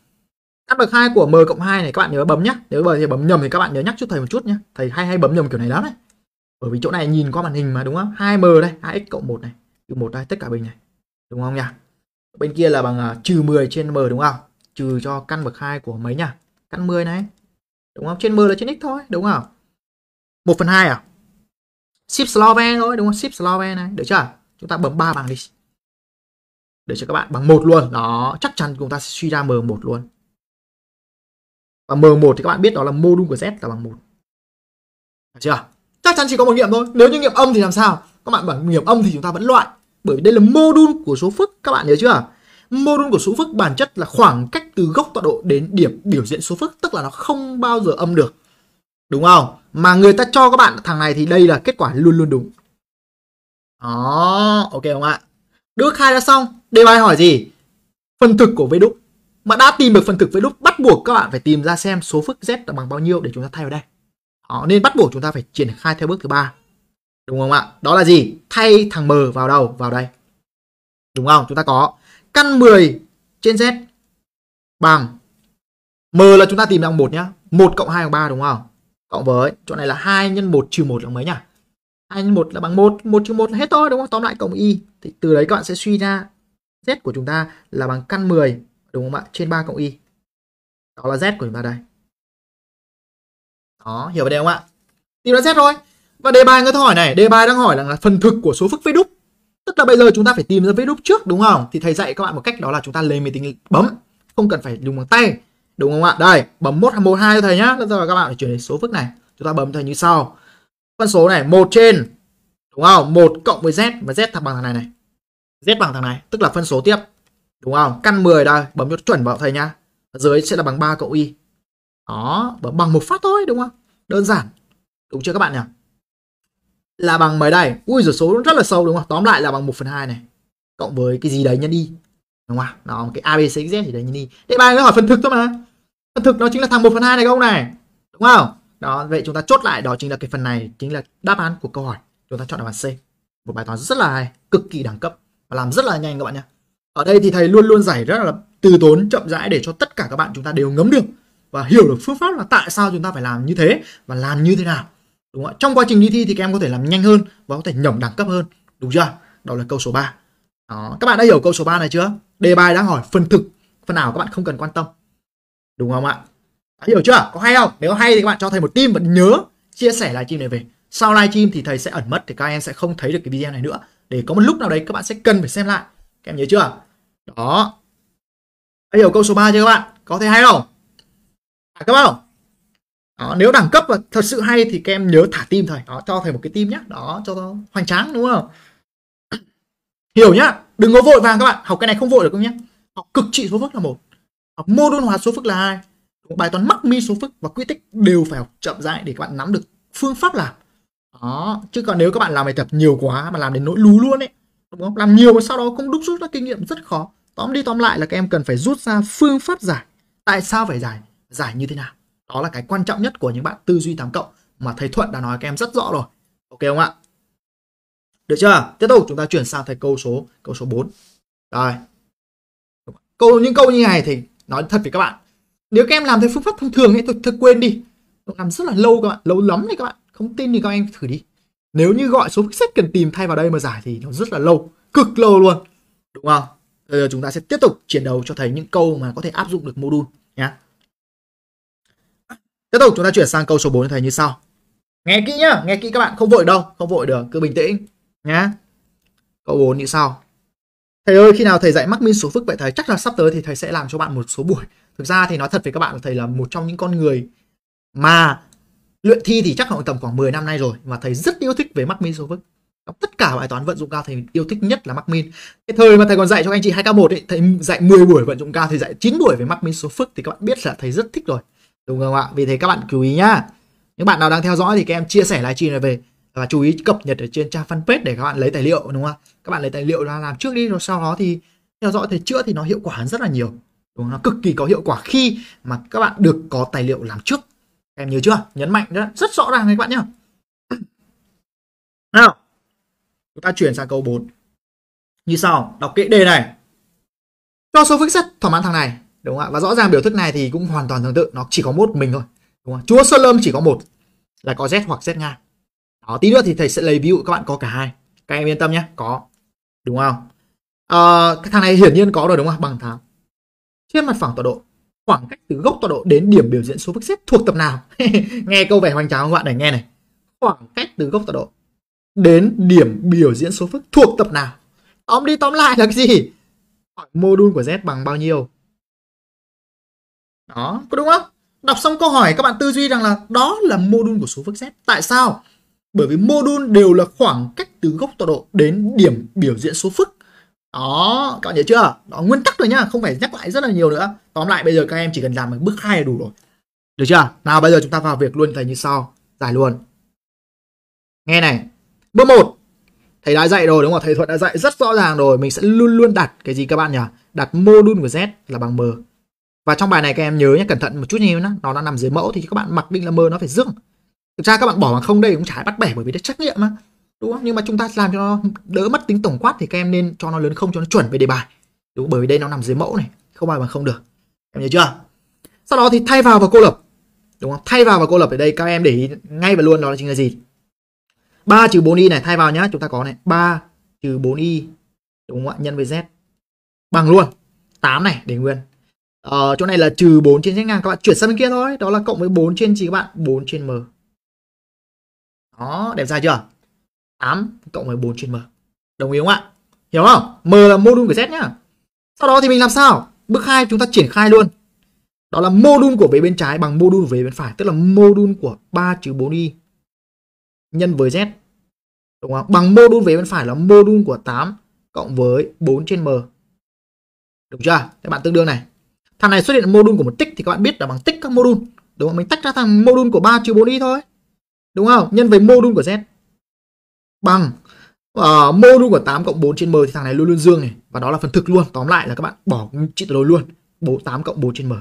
đáp bậc hai của m cộng 2 này các bạn nhớ bấm nhá nếu bởi thì bấm nhầm thì các bạn nhớ nhắc chút thầy một chút nhá thầy hay hay bấm nhầm kiểu này lắm đấy bởi vì chỗ này nhìn qua màn hình mà đúng không 2m đây 2x cộng 1 này trừ 1 đây tất cả bình này đúng không nhỉ bên kia là bằng uh, trừ 10 trên m đúng không trừ cho căn bậc 2 của mấy nhỉ căn 10 này đúng không trên m là trên x thôi đúng không 1 phần 2 à ship Slove thôi đúng không ship Slove này được chưa chúng ta bấm 3 bằng đi để cho các bạn bằng một luôn đó chắc chắn chúng ta sẽ suy ra m1 luôn và m1 thì các bạn biết đó là modulus của z là bằng một được chưa chắc chắn chỉ có một nghiệm thôi nếu như nghiệm âm thì làm sao các bạn bằng nghiệm âm thì chúng ta vẫn loại bởi vì đây là modulus của số phức các bạn nhớ chưa modulus của số phức bản chất là khoảng cách từ gốc tọa độ đến điểm biểu diễn số phức tức là nó không bao giờ âm được đúng không mà người ta cho các bạn thằng này thì đây là kết quả luôn luôn đúng đó ok không ạ Đưa khai ra xong Đề bài hỏi gì? Phần thực của vế đúc. Mà đã tìm được phần thực vế đúc, bắt buộc các bạn phải tìm ra xem số phức z là bằng bao nhiêu để chúng ta thay vào đây. Đó, nên bắt buộc chúng ta phải triển khai theo bước thứ ba. Đúng không ạ? Đó là gì? Thay thằng m vào đầu vào đây. Đúng không? Chúng ta có căn 10 trên z bằng m là chúng ta tìm bằng một nhá. một cộng hai bằng ba đúng không? Cộng với chỗ này là hai nhân một trừ một là mấy nhỉ? hai nhân một là bằng một một trừ một hết thôi đúng không? Tóm lại cộng y. Thì từ đấy các bạn sẽ suy ra Z của chúng ta là bằng căn 10 đúng không ạ? Trên 3 cộng y. Đó là Z của chúng ta đây. Đó, hiểu vấn đề không ạ? Tìm ra Z thôi. Và đề bài người ta hỏi này, đề bài đang hỏi là phần thực của số phức vế đúc. Tức là bây giờ chúng ta phải tìm ra vế đúc trước đúng không? Thì thầy dạy các bạn một cách đó là chúng ta lấy máy tính bấm, không cần phải dùng bằng tay. Đúng không ạ? Đây, bấm 1 1 2 cho thầy nhá. Rồi các bạn phải chuyển đến số phức này. Chúng ta bấm thầy như sau. Phân số này 1 trên đúng không? 1 cộng với z và z thằng bằng thằng này này. Z bằng thằng này, tức là phân số tiếp. Đúng không? Căn 10 đây, bấm nút chuẩn vào thầy nhá. Ở dưới sẽ là bằng 3 cộng y. Đó, bấm bằng một phát thôi đúng không? Đơn giản. Đúng chưa các bạn nhỉ? Là bằng mấy đây? Ui giời số rất là sâu đúng không? Tóm lại là bằng 1 phần hai này. Cộng với cái gì đấy nhân đi. Đúng không? Đó, cái ABCZ gì đấy nhân đi. Đây bài nó hỏi phần thực thôi mà. Phần thực nó chính là thằng 1 phần hai này không này. Đúng không? Đó, vậy chúng ta chốt lại đó chính là cái phần này chính là đáp án của câu hỏi. Chúng ta chọn đáp án C. Một bài toán rất là hay, cực kỳ đẳng cấp và làm rất là nhanh các bạn nhé ở đây thì thầy luôn luôn giải rất là từ tốn chậm rãi để cho tất cả các bạn chúng ta đều ngấm được và hiểu được phương pháp là tại sao chúng ta phải làm như thế và làm như thế nào đúng không ạ trong quá trình đi thi thì các em có thể làm nhanh hơn và có thể nhẩm đẳng cấp hơn đúng chưa đó là câu số 3 đó. các bạn đã hiểu câu số 3 này chưa đề bài đang hỏi phần thực phần nào các bạn không cần quan tâm đúng không ạ đã hiểu chưa có hay không nếu hay thì các bạn cho thầy một tim và nhớ chia sẻ livestream này về sau livestream thì thầy sẽ ẩn mất thì các em sẽ không thấy được cái video này nữa để có một lúc nào đấy các bạn sẽ cần phải xem lại các em nhớ chưa đó đã hiểu câu số 3 chưa các bạn có thấy hay không à, các bạn đó, nếu đẳng cấp và thật sự hay thì các em nhớ thả tim thầy đó cho thầy một cái tim nhé đó cho nó hoành tráng đúng không hiểu nhá đừng có vội vàng các bạn học cái này không vội được không nhá, học cực trị số phức là một học mô đun hóa số phức là hai bài toán mắc mi số phức và quy tích đều phải học chậm rãi để các bạn nắm được phương pháp làm đó chứ còn nếu các bạn làm bài tập nhiều quá mà làm đến nỗi lú luôn ấy đúng không làm nhiều mà sau đó không đúc rút ra kinh nghiệm rất khó tóm đi tóm lại là các em cần phải rút ra phương pháp giải tại sao phải giải giải như thế nào đó là cái quan trọng nhất của những bạn tư duy tám cộng mà thầy thuận đã nói các em rất rõ rồi ok không ạ được chưa tiếp tục chúng ta chuyển sang thầy câu số câu số 4 rồi câu những câu như này thì nói thật với các bạn nếu các em làm theo phương pháp thông thường ấy tôi, tôi quên đi làm rất là lâu các bạn lâu lắm đấy các bạn không tin thì các anh thử đi nếu như gọi số xét cần tìm thay vào đây mà giải thì nó rất là lâu cực lâu luôn đúng không bây giờ chúng ta sẽ tiếp tục chiến đấu cho thấy những câu mà có thể áp dụng được module nhé tiếp tục chúng ta chuyển sang câu số 4 thầy như sau nghe kỹ nhá nghe kỹ các bạn không vội đâu không vội được cứ bình tĩnh nhá câu 4 như sau thầy ơi khi nào thầy dạy mắc minh số phức vậy thầy chắc là sắp tới thì thầy sẽ làm cho bạn một số buổi thực ra thì nói thật với các bạn thầy là một trong những con người mà luyện thi thì chắc khoảng tầm khoảng 10 năm nay rồi và thầy rất yêu thích về mắc min số vức trong tất cả bài toán vận dụng cao thầy yêu thích nhất là mắc min cái thời mà thầy còn dạy cho anh chị 2k1 ấy thầy dạy 10 buổi vận dụng cao thầy dạy 9 buổi về mắc min số phức thì các bạn biết là thầy rất thích rồi đúng không ạ vì thế các bạn chú ý nhá những bạn nào đang theo dõi thì các em chia sẻ live stream này về và chú ý cập nhật ở trên trang fanpage để các bạn lấy tài liệu đúng không các bạn lấy tài liệu ra làm trước đi rồi sau đó thì theo dõi thầy chữa thì nó hiệu quả rất là nhiều đúng không? nó cực kỳ có hiệu quả khi mà các bạn được có tài liệu làm trước em nhớ chưa nhấn mạnh nhá. rất rõ ràng các bạn nhá nào chúng ta chuyển sang câu 4 như sau đọc kỹ đề này cho số phức chất thỏa mãn thằng này đúng không ạ và rõ ràng biểu thức này thì cũng hoàn toàn tương tự nó chỉ có một mình thôi đúng không chúa sơn lâm chỉ có một là có z hoặc z ngang đó tí nữa thì thầy sẽ lấy ví dụ các bạn có cả hai các em yên tâm nhé có đúng không à, cái thằng này hiển nhiên có rồi đúng không bằng tháo trên mặt phẳng tọa độ khoảng cách từ gốc tọa độ đến điểm biểu diễn số phức xếp thuộc tập nào nghe câu vẻ hoành tráng các bạn này nghe này khoảng cách từ gốc tọa độ đến điểm biểu diễn số phức thuộc tập nào tóm đi tóm lại là cái gì hỏi mô đun của z bằng bao nhiêu đó có đúng không đọc xong câu hỏi các bạn tư duy rằng là đó là mô đun của số phức z tại sao bởi vì mô đun đều là khoảng cách từ gốc tọa độ đến điểm biểu diễn số phức đó các bạn nhớ chưa đó nguyên tắc rồi nhá không phải nhắc lại rất là nhiều nữa tóm lại bây giờ các em chỉ cần làm một bước hai là đủ rồi được chưa nào bây giờ chúng ta vào việc luôn thầy như sau giải luôn nghe này bước 1 thầy đã dạy rồi đúng không thầy thuận đã dạy rất rõ ràng rồi mình sẽ luôn luôn đặt cái gì các bạn nhỉ đặt mô đun của z là bằng m và trong bài này các em nhớ nhé cẩn thận một chút nhiều nhé nó đang nằm dưới mẫu thì các bạn mặc định là m nó phải dương thực ra các bạn bỏ bằng không đây cũng chả bắt bẻ bởi vì nó trắc nghiệm mà đúng không nhưng mà chúng ta làm cho nó đỡ mất tính tổng quát thì các em nên cho nó lớn không cho nó chuẩn về đề bài đúng bởi vì đây nó nằm dưới mẫu này không bài bằng không được em nhớ chưa sau đó thì thay vào và cô lập đúng không thay vào và cô lập ở đây các em để ý ngay và luôn đó là chính là gì 3 trừ 4 y này thay vào nhá chúng ta có này 3 trừ 4 y đúng không ạ nhân với z bằng luôn 8 này để nguyên ờ, chỗ này là trừ 4 trên z ngang các bạn chuyển sang bên kia thôi đó là cộng với 4 trên gì các bạn 4 trên m đó đẹp trai chưa 8 cộng với 4 trên m. Đồng ý không ạ? Hiểu không? M là module của Z nhá. Sau đó thì mình làm sao? Bước 2 chúng ta triển khai luôn. Đó là module của vế bên trái bằng module của vế bên phải, tức là module của 3 trừ 4y nhân với Z. Đúng không? Bằng module vế bên phải là module của 8 cộng với 4 trên m. Đúng chưa? Các bạn tương đương này. Thằng này xuất hiện module của một tích thì các bạn biết là bằng tích các module. Đúng không? Mình tách ra thằng module của 3 trừ 4y thôi. Đúng không? Nhân với module của Z bằng uh, mô nu của 8 cộng 4 trên m thì thằng này luôn luôn dương này và đó là phần thực luôn tóm lại là các bạn bỏ trị tuyệt đối luôn 4, 8 cộng 4 trên m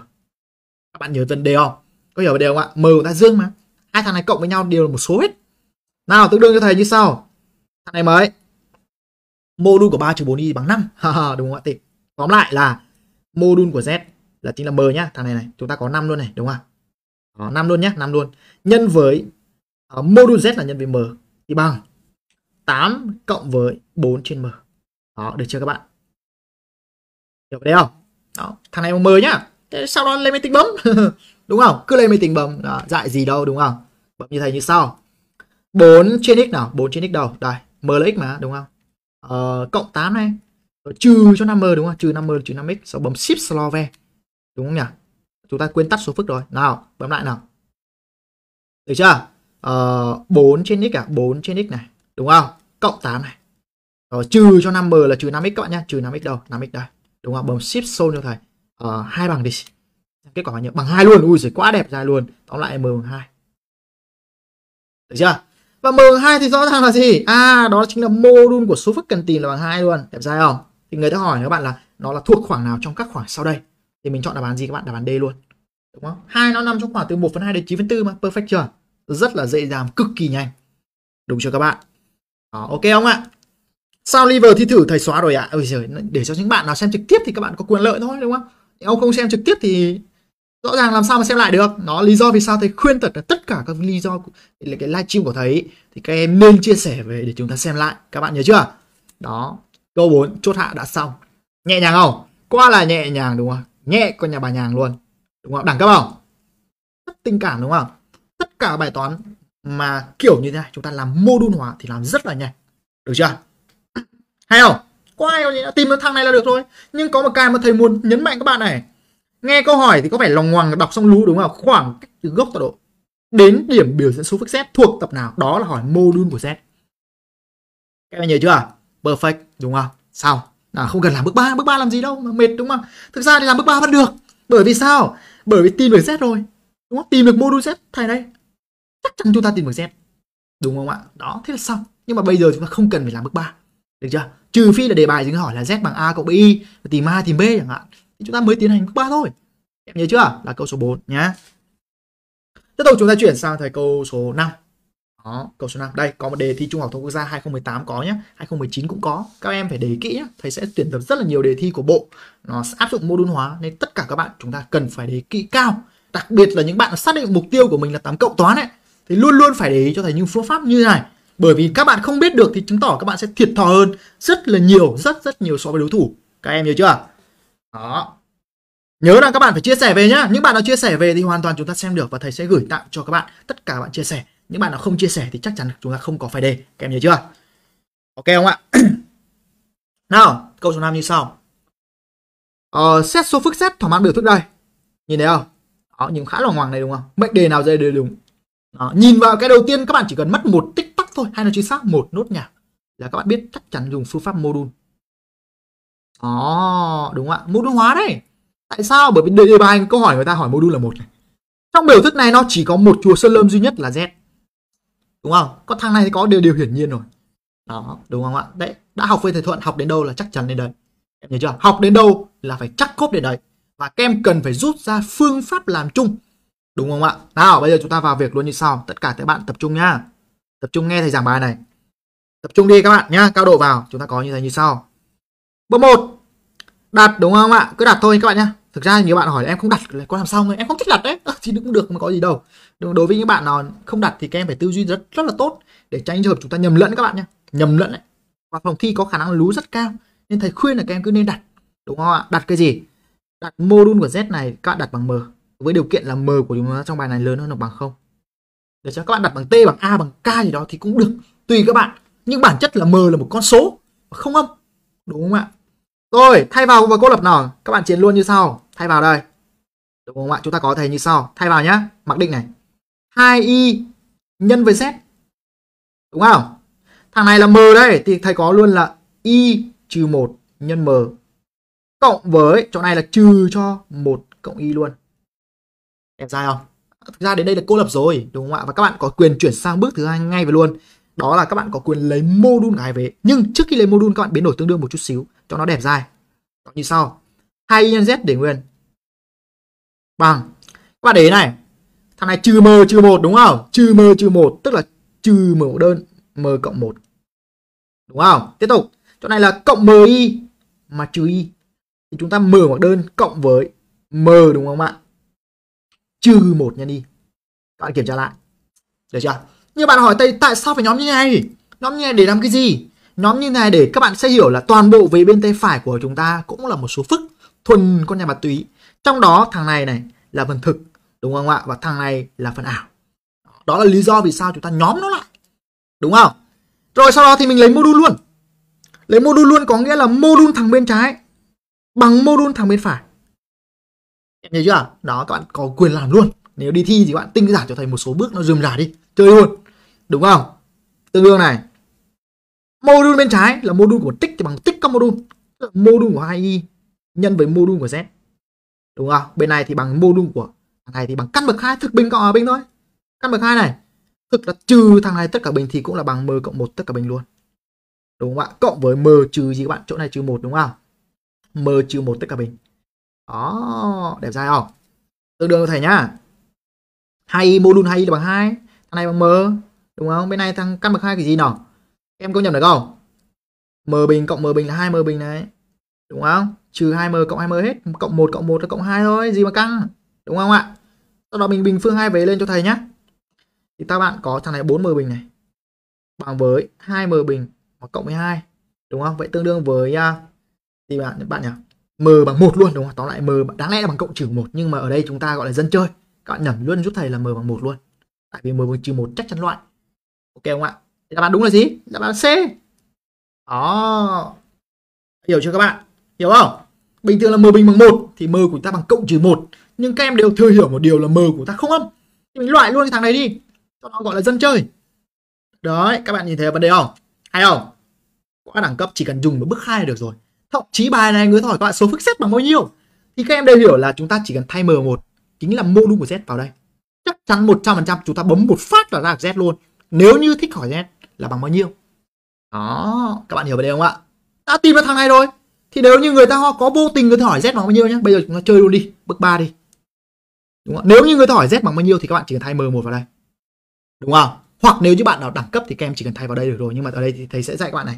các bạn nhớ vấn đề không có hiểu vấn đề không ạ m của ta dương mà hai thằng này cộng với nhau đều là một số hết nào tương đương cho thầy như sau thằng này mới mô đun của 3 trừ 4 y bằng 5 đúng không ạ tịnh tóm lại là mô đun của z là chính là m nhá thằng này này chúng ta có 5 luôn này đúng không ạ có 5 luôn nhé 5 luôn nhân với uh, mô đun z là nhân với m thì bằng 8 cộng với 4 trên m. Đó, được chưa các bạn? hiểu đấy không? Đó, thằng này bằng m nhá. Thế sau đó lấy máy tính bấm. đúng không? Cứ lấy máy tính bấm. Đó, dạy gì đâu đúng không? Bấm như thầy như sau. 4 trên x nào? 4 trên x đâu? Đây, m là x mà đúng không? Ờ, cộng 8 này. Rồi trừ cho 5m đúng không? Trừ 5m trừ 5x. Sau bấm shift slow ve. Đúng không nhỉ? Chúng ta quên tắt số phức rồi. Nào, bấm lại nào. Được chưa? Ờ, 4 trên x à? 4 trên x này đúng không cộng 8 này rồi trừ cho 5m là trừ 5x các bạn nhé trừ 5x đâu 5x đây đúng không bấm shift sol cho thầy ờ, hai bằng đi kết quả bao nhiêu bằng hai luôn ui giời quá đẹp dài luôn tóm lại m bằng hai được chưa và m bằng hai thì rõ ràng là gì à đó chính là module của số phức cần tìm là bằng hai luôn đẹp dài không thì người ta hỏi các bạn là nó là thuộc khoảng nào trong các khoảng sau đây thì mình chọn đáp án gì các bạn đáp án D luôn đúng không hai nó nằm trong khoảng từ 1 phần 2 đến 9 phần 4 mà perfect chưa rất là dễ dàng cực kỳ nhanh đúng chưa các bạn đó, ờ, ok không ạ? Sao liver thi thử thầy xóa rồi ạ? À? Ôi giời, để cho những bạn nào xem trực tiếp thì các bạn có quyền lợi thôi đúng không? Nếu ông không xem trực tiếp thì rõ ràng làm sao mà xem lại được. Nó lý do vì sao thầy khuyên thật là tất cả các lý do là cái livestream của thầy thì các em nên chia sẻ về để chúng ta xem lại. Các bạn nhớ chưa? Đó, câu 4 chốt hạ đã xong. Nhẹ nhàng không? Quá là nhẹ nhàng đúng không? Nhẹ con nhà bà nhàng luôn. Đúng không? Đẳng cấp không? Rất tình cảm đúng không? Tất cả bài toán mà kiểu như thế này chúng ta làm mô đun hóa thì làm rất là nhanh được chưa hay không có ai đã tìm được thằng này là được thôi nhưng có một cái mà thầy muốn nhấn mạnh các bạn này nghe câu hỏi thì có vẻ lòng ngoằng đọc xong lú đúng không khoảng cách từ gốc tọa độ đến điểm biểu diễn số phức z thuộc tập nào đó là hỏi mô đun của z các bạn nhớ chưa perfect đúng không sao là không cần làm bước ba, bước ba làm gì đâu mà mệt đúng không thực ra thì làm bước ba vẫn được bởi vì sao bởi vì tìm được z rồi đúng không tìm được mô đun z thầy đây chắc chắn chúng ta tìm được z đúng không ạ đó thế là xong nhưng mà bây giờ chúng ta không cần phải làm bước 3 được chưa trừ phi là đề bài chúng hỏi là z bằng a cộng và tìm a tìm b chẳng hạn thì chúng ta mới tiến hành bước ba thôi em nhớ chưa là câu số 4 nhá tiếp tục chúng ta chuyển sang thầy câu số 5 đó, câu số 5. Đây, có một đề thi Trung học thông quốc gia 2018 có nhé, 2019 cũng có. Các em phải để kỹ nhé, thầy sẽ tuyển tập rất là nhiều đề thi của bộ. Nó áp dụng mô đun hóa nên tất cả các bạn chúng ta cần phải để kỹ cao. Đặc biệt là những bạn xác định mục tiêu của mình là 8 cộng toán ấy thì luôn luôn phải để ý cho thầy những phương pháp như này bởi vì các bạn không biết được thì chứng tỏ các bạn sẽ thiệt thòi hơn rất là nhiều rất rất nhiều so với đối thủ các em nhớ chưa đó nhớ là các bạn phải chia sẻ về nhá những bạn nào chia sẻ về thì hoàn toàn chúng ta xem được và thầy sẽ gửi tặng cho các bạn tất cả bạn chia sẻ những bạn nào không chia sẻ thì chắc chắn chúng ta không có phải đề các em nhớ chưa ok không ạ nào câu số 5 như sau ờ, xét số phức xét thỏa mãn biểu thức đây nhìn thấy không đó, nhìn khá là ngoằng này đúng không mệnh đề nào dây đều đúng đó, nhìn vào cái đầu tiên các bạn chỉ cần mất một tích tắc thôi hay là chính xác một nốt nhạc là các bạn biết chắc chắn dùng phương pháp module đó đúng ạ module hóa đấy tại sao bởi vì đề bài câu hỏi người ta hỏi module là một này trong biểu thức này nó chỉ có một chùa sơn lâm duy nhất là z đúng không có thằng này thì có điều điều hiển nhiên rồi đó đúng không ạ đấy đã học về thầy thuận học đến đâu là chắc chắn đến đấy em nhớ chưa học đến đâu là phải chắc cốt đến đấy và kem cần phải rút ra phương pháp làm chung Đúng không ạ? Nào, bây giờ chúng ta vào việc luôn như sau. Tất cả các bạn tập trung nhá. Tập trung nghe thầy giảng bài này. Tập trung đi các bạn nhá, cao độ vào. Chúng ta có như thế như sau. Bước 1. Đặt đúng không ạ? Cứ đặt thôi các bạn nhá. Thực ra nhiều bạn hỏi em không đặt có làm sao không? Em không thích đặt đấy. thì cũng được mà có gì đâu. Đối với những bạn nào không đặt thì các em phải tư duy rất rất là tốt để tránh trường hợp chúng ta nhầm lẫn các bạn nhá. Nhầm lẫn đấy. Và phòng thi có khả năng lú rất cao nên thầy khuyên là các em cứ nên đặt đúng không ạ đặt cái gì đặt module của z này các bạn đặt bằng m với điều kiện là m của chúng nó trong bài này lớn hơn hoặc bằng không để cho các bạn đặt bằng t bằng a bằng k gì đó thì cũng được tùy các bạn nhưng bản chất là m là một con số không âm đúng không ạ rồi thay vào vào cô lập nào các bạn chiến luôn như sau thay vào đây đúng không ạ chúng ta có thể như sau thay vào nhá mặc định này 2y nhân với z đúng không thằng này là m đây thì thầy có luôn là y trừ một nhân m cộng với chỗ này là trừ cho một cộng y luôn đẹp dài không thực ra đến đây là cô lập rồi đúng không ạ và các bạn có quyền chuyển sang bước thứ hai ngay về luôn đó là các bạn có quyền lấy module gái về nhưng trước khi lấy module các bạn biến đổi tương đương một chút xíu cho nó đẹp dài đó như sau hai nhân z để nguyên bằng các bạn để ý này thằng này trừ m trừ một đúng không trừ m trừ một tức là trừ m đơn m cộng một đúng không tiếp tục chỗ này là cộng m y mà trừ y thì chúng ta mở một đơn cộng với m đúng không ạ trừ một nhân y các bạn kiểm tra lại được chưa như bạn hỏi tây tại sao phải nhóm như này nhóm như này để làm cái gì nhóm như này để các bạn sẽ hiểu là toàn bộ về bên tay phải của chúng ta cũng là một số phức thuần con nhà bạc túy trong đó thằng này này là phần thực đúng không ạ và thằng này là phần ảo đó là lý do vì sao chúng ta nhóm nó lại đúng không rồi sau đó thì mình lấy mô đun luôn lấy mô đun luôn có nghĩa là mô đun thằng bên trái bằng mô đun thằng bên phải em nhớ chưa đó các bạn có quyền làm luôn nếu đi thi thì các bạn tinh giản cho thầy một số bước nó rườm rà đi chơi luôn đúng không tương đương này module bên trái là module của tích thì bằng tích các module module của hai y nhân với module của z đúng không bên này thì bằng module của thằng này thì bằng căn bậc hai thực bình cộng ở bình thôi căn bậc hai này thực là trừ thằng này tất cả bình thì cũng là bằng m cộng một tất cả bình luôn đúng không ạ cộng với m trừ gì các bạn chỗ này trừ một đúng không m trừ một tất cả bình đó, đẹp trai không? Tương đương thầy nhá. 2 module đun 2 là bằng 2, thằng này bằng m, đúng không? Bên này thằng căn bậc 2 cái gì nào? Em có nhầm được không? M bình cộng M bình là 2M bình này. Đúng không? Trừ 2M cộng 2M hết, cộng 1 cộng 1 là cộng 2 thôi, gì mà căng. Đúng không ạ? Sau đó mình bình phương 2 về lên cho thầy nhá. Thì ta bạn có thằng này 4M bình này bằng với 2M bình mà cộng với 2. Đúng không? Vậy tương đương với uh, gì bạn bạn nhỉ? m bằng một luôn đúng không? Tóm lại m đáng lẽ là bằng cộng trừ một nhưng mà ở đây chúng ta gọi là dân chơi. Các bạn nhầm luôn giúp thầy là m bằng một luôn. Tại vì m bằng trừ một chắc chắn loại. Ok không ạ? Đáp án đúng là gì? Đáp án C. Đó. Hiểu chưa các bạn? Hiểu không? Bình thường là m bình bằng một thì m của chúng ta bằng cộng trừ một nhưng các em đều thừa hiểu một điều là m của chúng ta không âm. Thì mình loại luôn cái thằng này đi cho nó gọi là dân chơi. Đấy, các bạn nhìn thấy vấn đề không? Hay không? Quá đẳng cấp chỉ cần dùng một bước hai được rồi thậm chí bài này người hỏi các bạn số phức z bằng bao nhiêu thì các em đều hiểu là chúng ta chỉ cần thay m một chính là mô đun của z vào đây chắc chắn 100% chúng ta bấm một phát là ra được z luôn nếu như thích hỏi z là bằng bao nhiêu đó các bạn hiểu về đây không ạ đã tìm ra thằng này rồi thì nếu như người ta họ có vô tình người ta hỏi z bằng bao nhiêu nhé bây giờ chúng ta chơi luôn đi bước 3 đi đúng không? nếu như người ta hỏi z bằng bao nhiêu thì các bạn chỉ cần thay m một vào đây đúng không hoặc nếu như bạn nào đẳng cấp thì các em chỉ cần thay vào đây được rồi nhưng mà ở đây thì thầy sẽ dạy các bạn này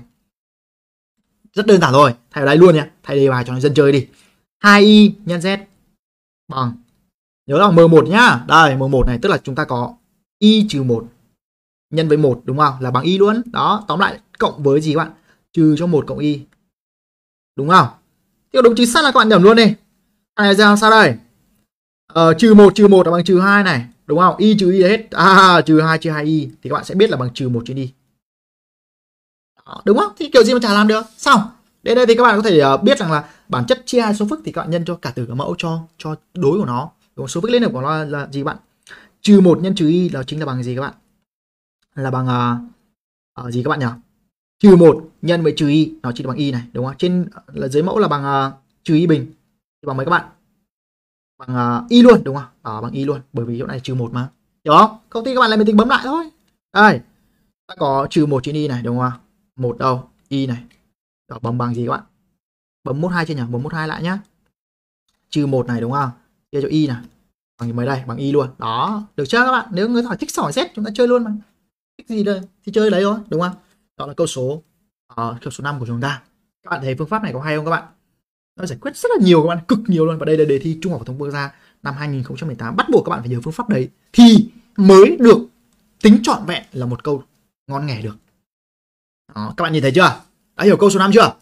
rất đơn giản rồi thay vào đây luôn nha thay đề bài cho dân chơi đi 2y nhân z bằng nhớ là m1 nhá đây m1 này tức là chúng ta có y trừ một nhân với một đúng không là bằng y luôn đó tóm lại cộng với gì các bạn trừ cho một cộng y đúng không tiêu đúng chính xác là các bạn nhầm luôn đi này ra sao đây ờ, trừ một trừ một là bằng trừ hai này đúng không y trừ y hết à trừ hai trừ hai y thì các bạn sẽ biết là bằng trừ một trên y đúng không thì kiểu gì mà chả làm được xong đến đây thì các bạn có thể ờ, biết rằng là bản chất chia hai số phức thì các bạn nhân cho cả tử cả mẫu cho cho đối của nó đúng số phức lên được của nó là, gì bạn trừ một nhân trừ y là chính là bằng gì các bạn là bằng uh, gì các bạn nhỉ trừ một nhân với trừ y nó chính là bằng y này đúng không trên là dưới mẫu là bằng uh, trừ y bình thì bằng mấy các bạn bằng uh, y luôn đúng không à, bằng y luôn bởi vì chỗ này trừ một mà hiểu không không tin các bạn lại mình tính bấm lại thôi đây ta có trừ một trên y này đúng không một đâu y này đỏ bấm bằng gì các bạn bấm mốt hai chưa nhỉ bấm mốt hai lại nhá trừ một này đúng không chia cho y này bằng mấy đây bằng y luôn đó được chưa các bạn nếu người ta thích sỏi xét chúng ta chơi luôn mà thích gì đây thì chơi đấy thôi đúng không đó là câu số uh, câu số 5 của chúng ta các bạn thấy phương pháp này có hay không các bạn nó giải quyết rất là nhiều các bạn cực nhiều luôn và đây là đề thi trung học phổ thông quốc gia năm 2018 bắt buộc các bạn phải nhớ phương pháp đấy thì mới được tính trọn vẹn là một câu ngon nghẻ được đó, các bạn nhìn thấy chưa? Đã hiểu câu số 5 chưa?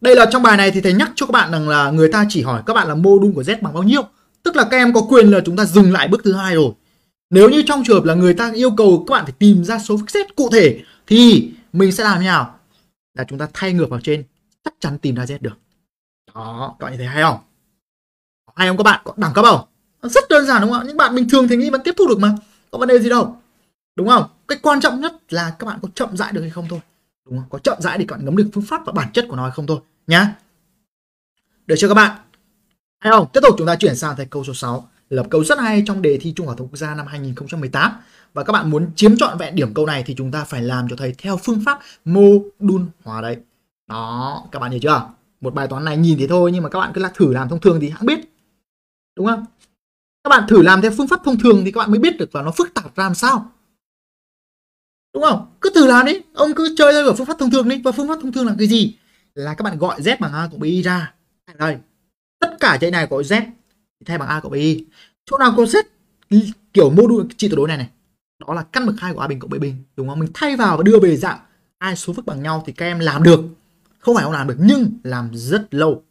Đây là trong bài này thì thầy nhắc cho các bạn rằng là người ta chỉ hỏi các bạn là mô đun của Z bằng bao nhiêu. Tức là các em có quyền là chúng ta dừng lại bước thứ hai rồi. Nếu như trong trường hợp là người ta yêu cầu các bạn phải tìm ra số phức Z cụ thể thì mình sẽ làm như nào? Là chúng ta thay ngược vào trên chắc chắn tìm ra Z được. Đó, các bạn thấy hay không? Hay không các bạn? Có đẳng cấp không? Rất đơn giản đúng không ạ? Những bạn bình thường thì nghĩ vẫn tiếp thu được mà. Có vấn đề gì đâu. Đúng không? Cái quan trọng nhất là các bạn có chậm dại được hay không thôi đúng không có chậm rãi để các bạn ngấm được phương pháp và bản chất của nó hay không thôi nhá được chưa các bạn hay không tiếp tục chúng ta chuyển sang thầy câu số 6 là câu rất hay trong đề thi trung học thông quốc gia năm 2018 và các bạn muốn chiếm trọn vẹn điểm câu này thì chúng ta phải làm cho thầy theo phương pháp mô đun hóa đấy đó các bạn hiểu chưa một bài toán này nhìn thì thôi nhưng mà các bạn cứ là thử làm thông thường thì hãng biết đúng không các bạn thử làm theo phương pháp thông thường thì các bạn mới biết được là nó phức tạp làm sao đúng không cứ thử làm đi ông cứ chơi theo kiểu phương pháp thông thường đi và phương pháp thông thường là cái gì là các bạn gọi z bằng a cộng bi ra đây tất cả chạy này gọi z thay bằng a cộng bi chỗ nào có z kiểu mô đun trị tuyệt đối này này đó là căn bậc hai của a bình cộng b bình đúng không mình thay vào và đưa về dạng hai số phức bằng nhau thì các em làm được không phải không làm được nhưng làm rất lâu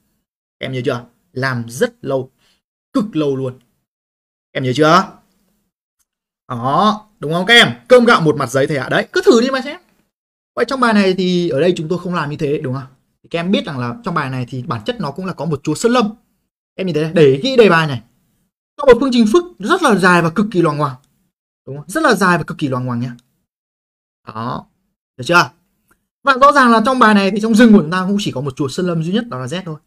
em nhớ chưa làm rất lâu cực lâu luôn em nhớ chưa đó đúng không các em cơm gạo một mặt giấy thầy ạ đấy cứ thử đi mà xem vậy trong bài này thì ở đây chúng tôi không làm như thế đúng không thì các em biết rằng là trong bài này thì bản chất nó cũng là có một chúa sơn lâm em nhìn thấy đây, để ghi đề bài này có một phương trình phức rất là dài và cực kỳ loằng ngoằng đúng không rất là dài và cực kỳ loằng ngoằng nhá đó được chưa và rõ ràng là trong bài này thì trong rừng của chúng ta cũng chỉ có một chuột sơn lâm duy nhất đó là z thôi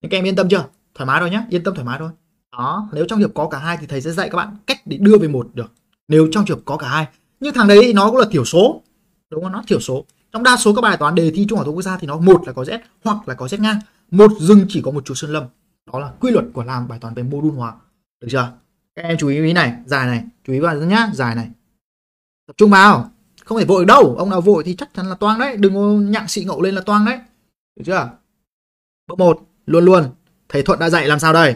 nhưng các em yên tâm chưa thoải mái rồi nhá yên tâm thoải mái thôi đó nếu trong trường có cả hai thì thầy sẽ dạy các bạn cách để đưa về một được nếu trong trường có cả hai nhưng thằng đấy nó cũng là thiểu số đúng không nó thiểu số trong đa số các bài toán đề thi trung học phổ quốc gia thì nó một là có z hoặc là có z ngang một rừng chỉ có một chú sơn lâm đó là quy luật của làm bài toán về mô đun hóa được chưa các em chú ý ý này dài này chú ý vào nhá dài này tập trung vào không thể vội đâu ông nào vội thì chắc chắn là toang đấy đừng nhặng sĩ ngậu lên là toang đấy được chưa bước một luôn luôn thầy thuận đã dạy làm sao đây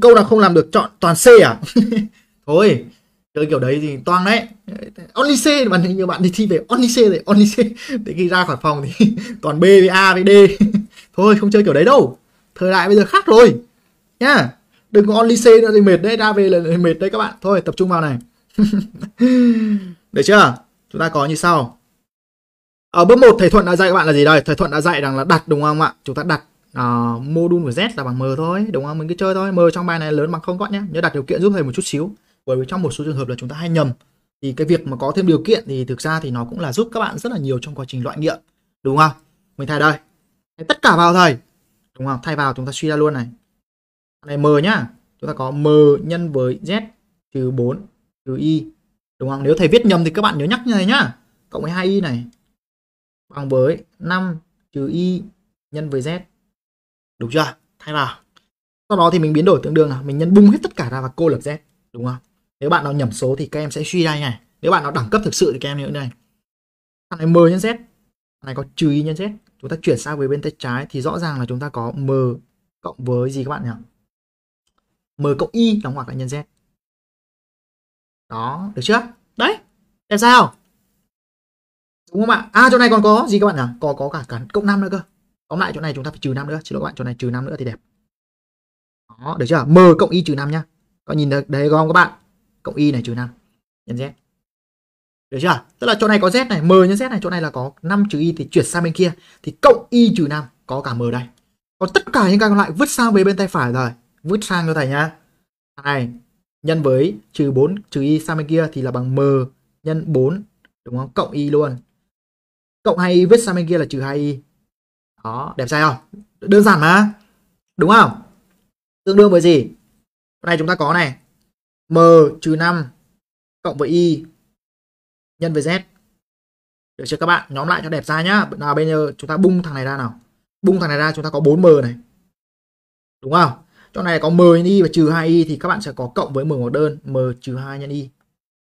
câu nào không làm được chọn toàn C à thôi chơi kiểu đấy thì toang đấy only C mà nhiều bạn thì thi về only C rồi only C để khi ra khỏi phòng thì toàn B với A với D thôi không chơi kiểu đấy đâu thời đại bây giờ khác rồi nhá đừng có only C nữa thì mệt đấy ra về là mệt đấy các bạn thôi tập trung vào này được chưa chúng ta có như sau ở bước 1 thầy thuận đã dạy các bạn là gì đây thầy thuận đã dạy rằng là đặt đúng không ạ chúng ta đặt uh, module của z là bằng m thôi đúng không mình cứ chơi thôi m trong bài này lớn bằng không các bạn nhé nhớ đặt điều kiện giúp thầy một chút xíu bởi vì trong một số trường hợp là chúng ta hay nhầm thì cái việc mà có thêm điều kiện thì thực ra thì nó cũng là giúp các bạn rất là nhiều trong quá trình loại nghiệm đúng không mình thay đây tất cả vào thầy đúng không thay vào chúng ta suy ra luôn này này m nhá chúng ta có m nhân với z trừ 4 trừ y đúng không nếu thầy viết nhầm thì các bạn nhớ nhắc như này nhá cộng với 2y này bằng với 5 trừ y nhân với z đúng chưa thay vào sau đó thì mình biến đổi tương đương là mình nhân bung hết tất cả ra và cô lập z đúng không nếu bạn nào nhẩm số thì các em sẽ suy ra này nếu bạn nào đẳng cấp thực sự thì các em như thế này thằng này m nhân z thằng này có trừ y nhân z chúng ta chuyển sang về bên tay trái thì rõ ràng là chúng ta có m cộng với gì các bạn nhỉ m cộng y đóng ngoặc lại nhân z đó được chưa đấy đẹp sao đúng không ạ à chỗ này còn có gì các bạn nhỉ có có cả cả cộng năm nữa cơ tóm lại chỗ này chúng ta phải trừ 5 nữa xin lỗi các bạn chỗ này trừ 5 nữa thì đẹp đó được chưa m cộng y trừ 5 nhá có nhìn được đấy không các bạn cộng y này trừ 5 nhân z được chưa tức là chỗ này có z này m nhân z này chỗ này là có 5 trừ y thì chuyển sang bên kia thì cộng y trừ 5 có cả m đây còn tất cả những cái còn lại vứt sang về bên tay phải rồi vứt sang cho thầy nhá này nhân với trừ 4 trừ y sang bên kia thì là bằng m nhân 4 đúng không cộng y luôn cộng 2y vứt sang bên kia là trừ 2y đó, đẹp trai không? Đơn giản mà. Đúng không? Tương đương với gì? Cái này chúng ta có này. M trừ 5 cộng với Y nhân với Z. Được chưa các bạn? Nhóm lại cho đẹp trai nhá. Nào bây giờ chúng ta bung thằng này ra nào. Bung thằng này ra chúng ta có 4M này. Đúng không? Chỗ này có M nhân Y và trừ 2Y thì các bạn sẽ có cộng với M một đơn. M trừ 2 nhân Y.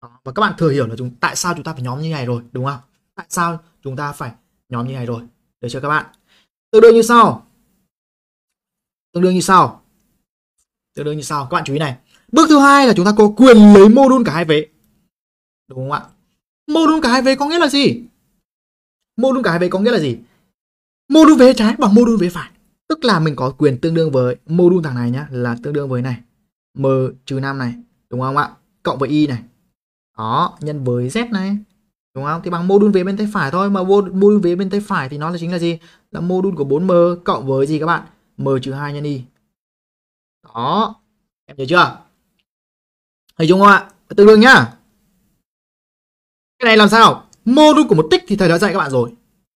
Đó. Và các bạn thừa hiểu là chúng tại sao chúng ta phải nhóm như này rồi. Đúng không? Tại sao chúng ta phải nhóm như này rồi. Được chưa các bạn? tương đương như sau tương đương như sau tương đương như sau các bạn chú ý này bước thứ hai là chúng ta có quyền lấy mô đun cả hai vế đúng không ạ mô đun cả hai vế có nghĩa là gì mô đun cả hai vế có nghĩa là gì mô đun vế trái bằng mô đun vế phải tức là mình có quyền tương đương với mô đun thằng này nhá là tương đương với này m trừ 5 này đúng không ạ cộng với y này đó nhân với z này đúng không thì bằng mô đun vế bên tay phải thôi mà mô đun vế bên tay phải thì nó là chính là gì là module của 4m cộng với gì các bạn? m trừ 2 nhân y. Đó, em nhớ chưa? Thấy chưa không ạ? Tương đương nhá. Cái này làm sao? Module của một tích thì thầy đã dạy các bạn rồi.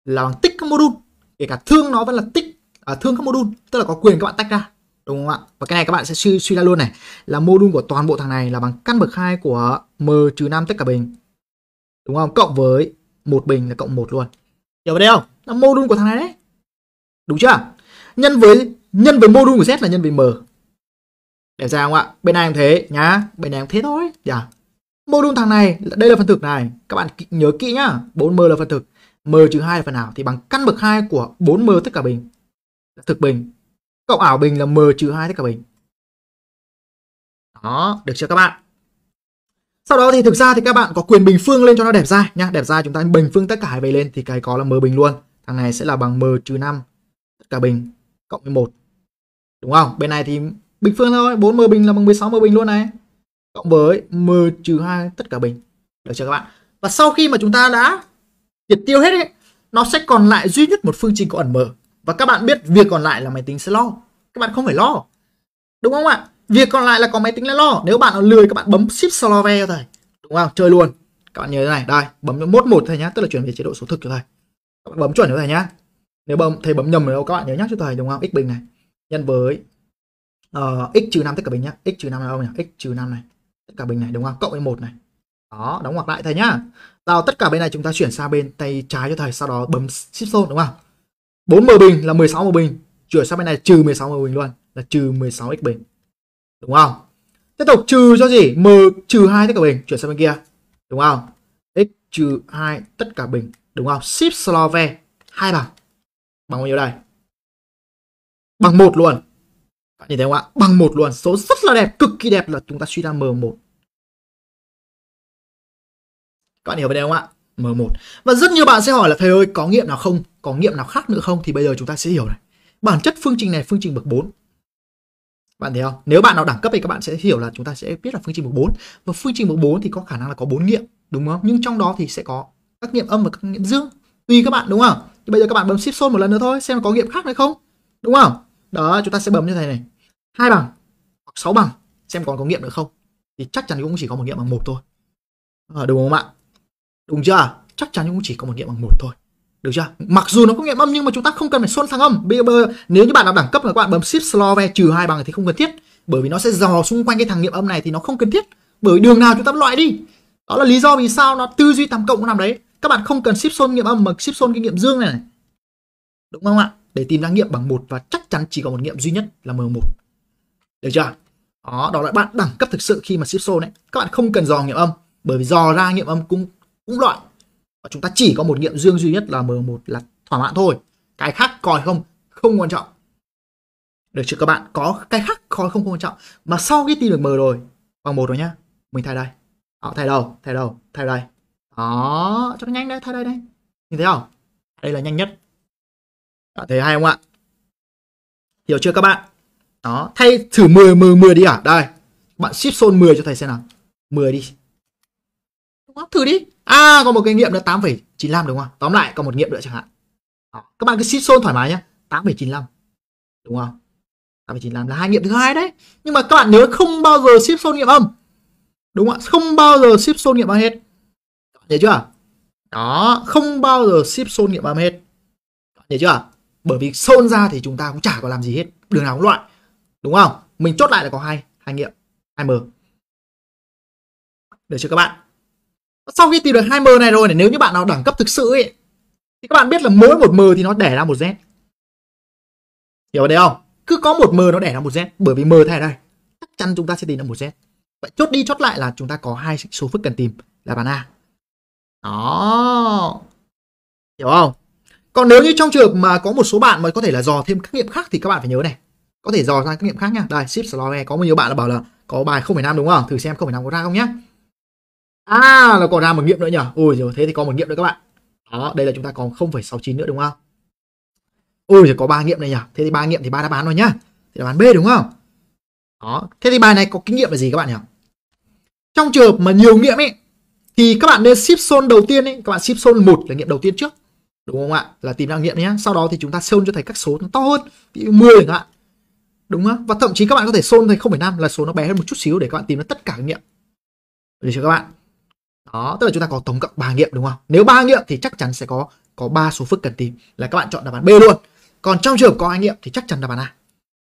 Là bằng tích các module. Kể cả thương nó vẫn là tích à, thương các module, tức là có quyền các bạn tách ra. Đúng không ạ? Và cái này các bạn sẽ suy, suy ra luôn này là module của toàn bộ thằng này là bằng căn bậc 2 của m trừ 5 tất cả bình. Đúng không? Cộng với một bình là cộng một luôn. Hiểu vấn đề không? Là module của thằng này đấy. Đúng chưa? Nhân với nhân với mô của Z là nhân với M. Để ra không ạ? Bên này cũng thế nhá, bên này cũng thế thôi. Dạ. Yeah. thằng này, đây là phần thực này. Các bạn nhớ kỹ nhá, 4M là phần thực, M trừ 2 là phần ảo thì bằng căn bậc 2 của 4M tất cả bình thực bình. Cộng ảo bình là M trừ 2 tất cả bình. Đó, được chưa các bạn? Sau đó thì thực ra thì các bạn có quyền bình phương lên cho nó đẹp ra nhá. Đẹp ra chúng ta bình phương tất cả về lên thì cái có là m bình luôn. Thằng này sẽ là bằng m trừ 5 cả bình cộng với 1. Đúng không? Bên này thì bình phương thôi, 4 m bình là bằng 16 m bình luôn này. Cộng với m trừ 2 tất cả bình. Được chưa các bạn? Và sau khi mà chúng ta đã triệt tiêu hết ấy, nó sẽ còn lại duy nhất một phương trình có ẩn m. Và các bạn biết việc còn lại là máy tính sẽ lo. Các bạn không phải lo. Đúng không ạ? Việc còn lại là có máy tính là lo. Nếu bạn lười các bạn bấm shift solve cho thầy. Đúng không? Chơi luôn. Các bạn nhớ thế này, đây, bấm mốt một thôi nhá, tức là chuyển về chế độ số thực cho thầy. Các bạn bấm chuẩn cho thầy nhá nếu bấm thầy bấm nhầm ở đâu các bạn nhớ nhắc cho thầy đúng không x bình này nhân với uh, x trừ năm tất cả bình nhá x trừ năm là đâu nhỉ x trừ năm này tất cả bình này đúng không cộng với một này đó đóng ngoặc lại thầy nhá vào tất cả bên này chúng ta chuyển sang bên tay trái cho thầy sau đó bấm shift zone đúng không 4 m bình là 16 m bình chuyển sang bên này trừ 16 m bình luôn là trừ 16 x bình đúng không tiếp tục trừ cho gì m trừ hai tất cả bình chuyển sang bên kia đúng không x trừ hai tất cả bình đúng không shift về hai lần bằng bao nhiêu đây ừ. bằng một luôn bạn nhìn thấy không ạ bằng một luôn số rất là đẹp cực kỳ đẹp là chúng ta suy ra m1 các bạn hiểu về đề không ạ M1 và rất nhiều bạn sẽ hỏi là thầy ơi có nghiệm nào không có nghiệm nào khác nữa không thì bây giờ chúng ta sẽ hiểu này bản chất phương trình này phương trình bậc 4 bạn thấy không nếu bạn nào đẳng cấp thì các bạn sẽ hiểu là chúng ta sẽ biết là phương trình bậc 4 và phương trình bậc 4 thì có khả năng là có bốn nghiệm đúng không nhưng trong đó thì sẽ có các nghiệm âm và các nghiệm dương tùy các bạn đúng không thì bây giờ các bạn bấm shift sol một lần nữa thôi xem có nghiệm khác hay không đúng không đó chúng ta sẽ bấm như thế này hai bằng hoặc sáu bằng xem còn có nghiệm nữa không thì chắc chắn cũng chỉ có một nghiệm bằng một thôi à, đúng không ạ đúng chưa chắc chắn cũng chỉ có một nghiệm bằng một thôi được chưa mặc dù nó có nghiệm âm nhưng mà chúng ta không cần phải xuân thăng âm bây giờ nếu như bạn nào đẳng cấp mà các bạn bấm shift slove trừ hai bằng thì không cần thiết bởi vì nó sẽ dò xung quanh cái thằng nghiệm âm này thì nó không cần thiết bởi đường nào chúng ta loại đi đó là lý do vì sao nó tư duy tam cộng nó làm đấy các bạn không cần ship nghiệm âm mà ship cái nghiệm dương này, này đúng không ạ để tìm ra nghiệm bằng một và chắc chắn chỉ có một nghiệm duy nhất là m1 được chưa đó đó là bạn đẳng cấp thực sự khi mà ship đấy các bạn không cần dò nghiệm âm bởi vì dò ra nghiệm âm cũng cũng loại và chúng ta chỉ có một nghiệm dương duy nhất là m1 là thỏa mãn thôi cái khác coi không không quan trọng được chưa các bạn có cái khác coi không, không quan trọng mà sau khi tìm được m rồi bằng một rồi nhá mình thay đây đó, thay đầu thay đầu thay đây đó ờ, cho nó nhanh đây thay đây đây nhìn thấy không đây là nhanh nhất đó, thấy hay không ạ hiểu chưa các bạn đó thay thử 10 10 10 đi à đây bạn ship zone 10 cho thầy xem nào 10 đi đúng không? thử đi à còn một cái nghiệm nữa 8,95 đúng không tóm lại còn một nghiệm nữa chẳng hạn đó. các bạn cứ ship zone thoải mái nhé 8,95 đúng không 8,95 là hai nghiệm thứ hai đấy nhưng mà các bạn nhớ không bao giờ ship zone nghiệm âm đúng không ạ không bao giờ ship zone nghiệm âm hết nhớ chưa đó không bao giờ ship xôn nghiệm âm hết nhớ chưa bởi vì xôn ra thì chúng ta cũng chả có làm gì hết đường nào cũng loại đúng không mình chốt lại là có hai hai nghiệm hai m được chưa các bạn sau khi tìm được hai m này rồi này nếu như bạn nào đẳng cấp thực sự ấy thì các bạn biết là mỗi một m thì nó đẻ ra một z hiểu đấy không cứ có một m nó đẻ ra một z bởi vì m thay đây chắc chắn chúng ta sẽ tìm được một z vậy chốt đi chốt lại là chúng ta có hai số phức cần tìm là bàn a đó hiểu không còn nếu như trong trường hợp mà có một số bạn mà có thể là dò thêm các nghiệm khác thì các bạn phải nhớ này có thể dò ra các nghiệm khác nhá đây ship slow có một nhiều bạn là bảo là có bài 0,5 đúng không thử xem 0,5 có ra không nhá à là còn ra một nghiệm nữa nhỉ ui rồi thế thì có một nghiệm nữa các bạn đó đây là chúng ta còn 0,69 nữa đúng không ui rồi có ba nghiệm này nhỉ thế thì ba nghiệm thì ba đáp án rồi nhá thì đáp án b đúng không đó thế thì bài này có kinh nghiệm là gì các bạn nhỉ trong trường hợp mà nhiều nghiệm ấy thì các bạn nên ship zone đầu tiên ấy, các bạn ship zone một là nghiệm đầu tiên trước đúng không ạ là tìm năng nghiệm nhé sau đó thì chúng ta xôn cho thầy các số nó to hơn ví dụ 10 các bạn đúng không và thậm chí các bạn có thể thầy không. thành năm là số nó bé hơn một chút xíu để các bạn tìm ra tất cả nghiệm để cho các bạn đó tức là chúng ta có tổng cộng ba nghiệm đúng không nếu ba nghiệm thì chắc chắn sẽ có có ba số phức cần tìm là các bạn chọn đáp án B luôn còn trong trường hợp có hai nghiệm thì chắc chắn đáp án A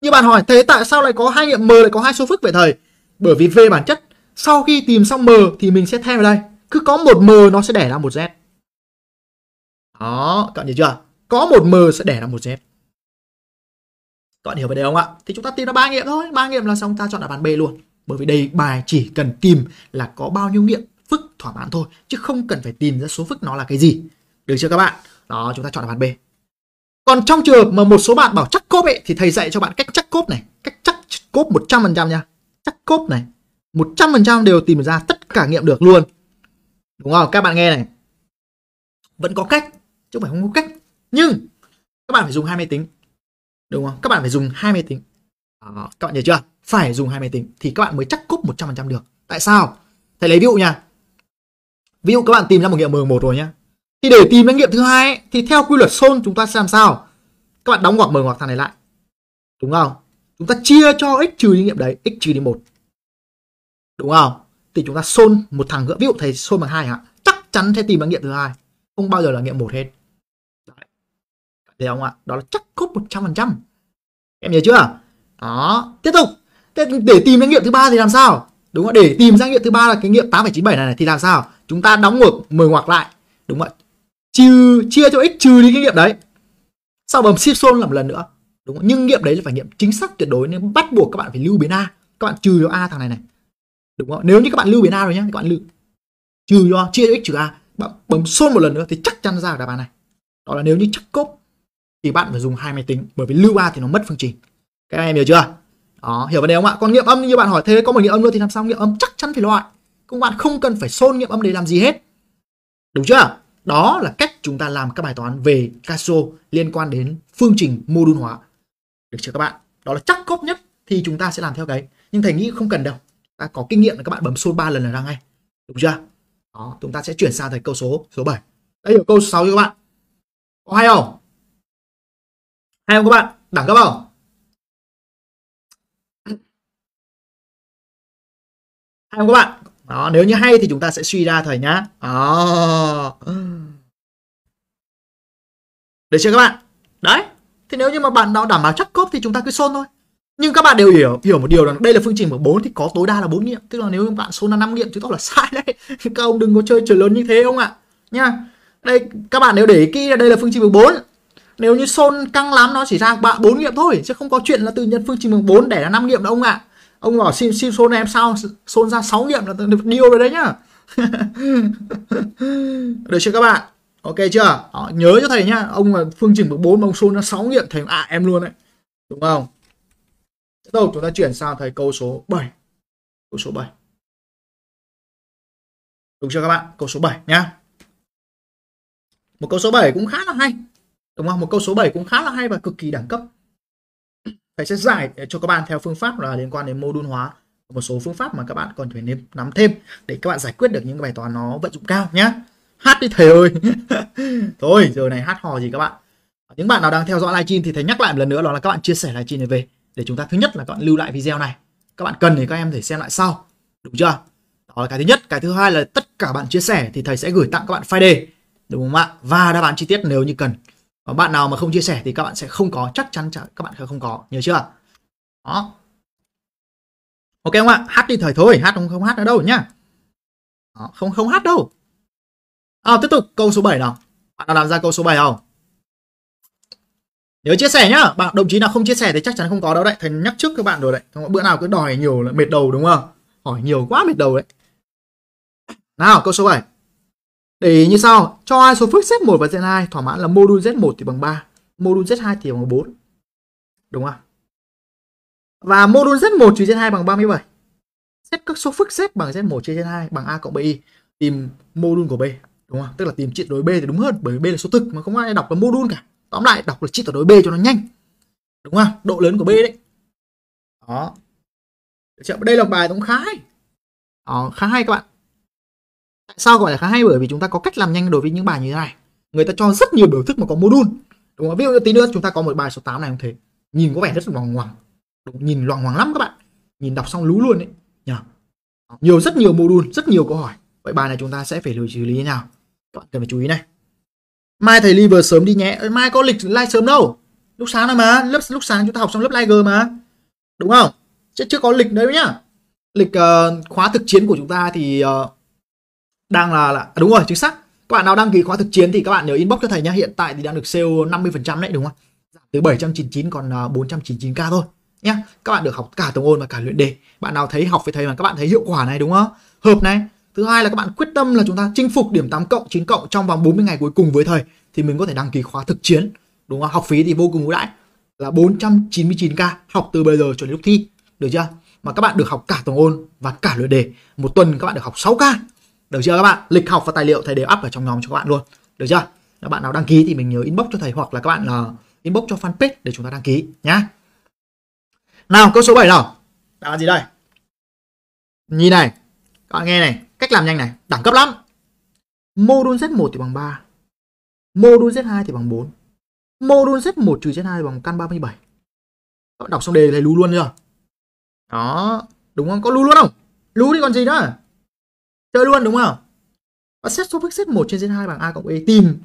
như bạn hỏi thế tại sao lại có hai nghiệm M lại có hai số phức vậy thầy bởi vì về bản chất sau khi tìm xong m thì mình sẽ thêm vào đây cứ có một m nó sẽ để ra một z đó các bạn hiểu chưa có một m sẽ để ra một z các bạn hiểu về điều không ạ thì chúng ta tìm ra ba nghiệm thôi ba nghiệm là xong ta chọn đáp án b luôn bởi vì đây bài chỉ cần tìm là có bao nhiêu nghiệm phức thỏa mãn thôi chứ không cần phải tìm ra số phức nó là cái gì được chưa các bạn đó chúng ta chọn đáp án b còn trong trường hợp mà một số bạn bảo chắc cốp ấy thì thầy dạy cho bạn cách chắc cốp này cách chắc cốp 100% nha chắc cốp này 100% đều tìm ra tất cả nghiệm được luôn đúng không các bạn nghe này vẫn có cách chứ không phải không có cách nhưng các bạn phải dùng hai máy tính đúng không các bạn phải dùng hai máy tính Đó, các bạn hiểu chưa phải dùng hai máy tính thì các bạn mới chắc cúp 100% được tại sao thầy lấy ví dụ nha ví dụ các bạn tìm ra một nghiệm M1 rồi nhá thì để tìm ra nghiệm thứ hai thì theo quy luật xôn chúng ta sẽ làm sao các bạn đóng ngoặc mở ngoặc thằng này lại đúng không chúng ta chia cho x trừ đi nghiệm đấy x trừ đi một đúng không thì chúng ta xôn một thằng nữa ví dụ thầy xôn bằng hai hả chắc chắn sẽ tìm ra nghiệm thứ hai không bao giờ là nghiệm một hết Đấy. Đấy không ạ đó là chắc cốt một trăm phần trăm. em nhớ chưa đó tiếp tục Thế để tìm ra nghiệm thứ ba thì làm sao đúng không để tìm ra nghiệm thứ ba là cái nghiệm tám chín bảy này thì làm sao chúng ta đóng ngược mười ngoặc lại đúng không ạ trừ chia cho x trừ đi cái nghiệm đấy sau bấm shift xôn làm một lần nữa đúng không? nhưng nghiệm đấy là phải nghiệm chính xác tuyệt đối nên bắt buộc các bạn phải lưu biến a các bạn trừ cho a thằng này này đúng không nếu như các bạn lưu biến a rồi nhé các bạn lưu trừ cho chia x trừ a bạn bấm xôn một lần nữa thì chắc chắn ra được đáp án này đó là nếu như chắc cốt thì bạn phải dùng hai máy tính bởi vì lưu a thì nó mất phương trình các em hiểu chưa đó hiểu vấn đề không ạ còn nghiệm âm như bạn hỏi thế có một nghiệm âm nữa thì làm sao nghiệm âm chắc chắn phải loại các bạn không cần phải xôn nghiệm âm để làm gì hết đúng chưa đó là cách chúng ta làm các bài toán về Casio liên quan đến phương trình mô đun hóa được chưa các bạn đó là chắc cốt nhất thì chúng ta sẽ làm theo cái nhưng thầy nghĩ không cần đâu ta có kinh nghiệm là các bạn bấm số 3 lần là ra ngay đúng chưa đó chúng ta sẽ chuyển sang tới câu số số 7 đây là câu 6 cho các bạn có hay không hay không các bạn đẳng cấp không hay không các bạn đó nếu như hay thì chúng ta sẽ suy ra thôi nhá đó được chưa các bạn đấy thì nếu như mà bạn nào đảm bảo chắc cốt thì chúng ta cứ xôn thôi nhưng các bạn đều hiểu hiểu một điều là đây là phương trình của 4 thì có tối đa là 4 nghiệm tức là nếu các bạn số là 5 nghiệm thì tỏ là sai đấy các ông đừng có chơi trời lớn như thế không ạ nha đây các bạn nếu để ý kỹ là đây là phương trình bằng 4 nếu như son căng lắm nó chỉ ra bạn 4 nghiệm thôi chứ không có chuyện là tự nhân phương trình bằng 4 để là 5 nghiệm đâu ông ạ ông bảo xin xin son em sao son ra 6 nghiệm là được điều rồi đấy nhá được chưa các bạn ok chưa Đó, nhớ cho thầy nhá ông là phương trình bằng 4 ông son ra 6 nghiệm thầy à em luôn đấy đúng không Tiếp tục chúng ta chuyển sang thấy câu số 7. Câu số 7. Đúng chưa các bạn? Câu số 7 nhá. Một câu số 7 cũng khá là hay. Đúng không? Một câu số 7 cũng khá là hay và cực kỳ đẳng cấp. Thầy sẽ giải cho các bạn theo phương pháp là liên quan đến mô đun hóa một số phương pháp mà các bạn còn phải nắm thêm để các bạn giải quyết được những bài toán nó vận dụng cao nhá hát đi thầy ơi thôi giờ này hát hò gì các bạn những bạn nào đang theo dõi livestream thì thầy nhắc lại một lần nữa đó là các bạn chia sẻ livestream này về để chúng ta thứ nhất là các bạn lưu lại video này các bạn cần thì các em thể xem lại sau đúng chưa đó là cái thứ nhất cái thứ hai là tất cả bạn chia sẻ thì thầy sẽ gửi tặng các bạn file đề đúng không ạ và đáp án chi tiết nếu như cần và bạn nào mà không chia sẻ thì các bạn sẽ không có chắc chắn các bạn sẽ không có nhớ chưa đó ok không ạ hát đi thời thôi hát không không hát ở đâu nhá đó, không không hát đâu à, tiếp tục câu số 7 nào bạn nào làm ra câu số 7 không nhớ chia sẻ nhá bạn đồng chí nào không chia sẻ thì chắc chắn không có đâu đấy thầy nhắc trước các bạn rồi đấy bữa nào cứ đòi nhiều là mệt đầu đúng không hỏi nhiều quá mệt đầu đấy nào câu số 7 để ý như sau cho hai số phức z1 và z2 thỏa mãn là module z1 thì bằng 3 module z2 thì bằng 4 đúng không và module z1 trừ z2 bằng 37 xét các số phức z bằng z1 chia z2 bằng a cộng bi tìm module của b đúng không tức là tìm triệt đối b thì đúng hơn bởi b là số thực mà không ai đọc là module cả tóm lại đọc được chip tuyệt đối b cho nó nhanh đúng không độ lớn của b đấy đó đây là bài cũng khá hay đó, khá hay các bạn tại sao gọi là khá hay bởi vì chúng ta có cách làm nhanh đối với những bài như thế này người ta cho rất nhiều biểu thức mà có mô đun đúng không ví dụ như tí nữa chúng ta có một bài số 8 này không thế nhìn có vẻ rất loằng ngoằng đúng, nhìn loằng ngoằng lắm các bạn nhìn đọc xong lú luôn đấy nhờ nhiều rất nhiều mô đun rất nhiều câu hỏi vậy bài này chúng ta sẽ phải lưu xử lý như nào các bạn cần phải chú ý này mai thầy liver sớm đi nhé mai có lịch live sớm đâu lúc sáng này mà lớp lúc sáng chúng ta học xong lớp live mà đúng không chứ chưa có lịch đấy nhá lịch uh, khóa thực chiến của chúng ta thì uh, đang là, là à, đúng rồi chính xác các bạn nào đăng ký khóa thực chiến thì các bạn nhớ inbox cho thầy nhá hiện tại thì đang được sale 50% đấy đúng không giảm từ 799 còn 499k ờ, thôi nhé các bạn được học cả tổng ôn và cả luyện đề bạn nào thấy học với thầy mà các bạn thấy hiệu quả này đúng không hợp này Thứ hai là các bạn quyết tâm là chúng ta chinh phục điểm 8 cộng, 9 cộng trong vòng 40 ngày cuối cùng với thầy thì mình có thể đăng ký khóa thực chiến. Đúng không? Học phí thì vô cùng ưu đãi là 499k học từ bây giờ cho đến lúc thi. Được chưa? Mà các bạn được học cả tổng ôn và cả luyện đề. Một tuần các bạn được học 6k. Được chưa các bạn? Lịch học và tài liệu thầy đều up ở trong nhóm cho các bạn luôn. Được chưa? Các bạn nào đăng ký thì mình nhớ inbox cho thầy hoặc là các bạn là ờ, inbox cho fanpage để chúng ta đăng ký nhá. Nào, câu số 7 nào. Đáp án gì đây? Nhìn này. Các bạn nghe này Cách làm nhanh này, đẳng cấp lắm. Mô đun Z1 thì bằng 3. Mô đun Z2 thì bằng 4. Mô đun Z1 trừ Z2 bằng căn 37. Các bạn đọc xong đề này lú luôn chưa? Đó, đúng không? Có lú luôn không? Lú đi còn gì nữa? Chơi luôn đúng không? Và xét số x Z1 trên Z2 bằng A cộng B e, tìm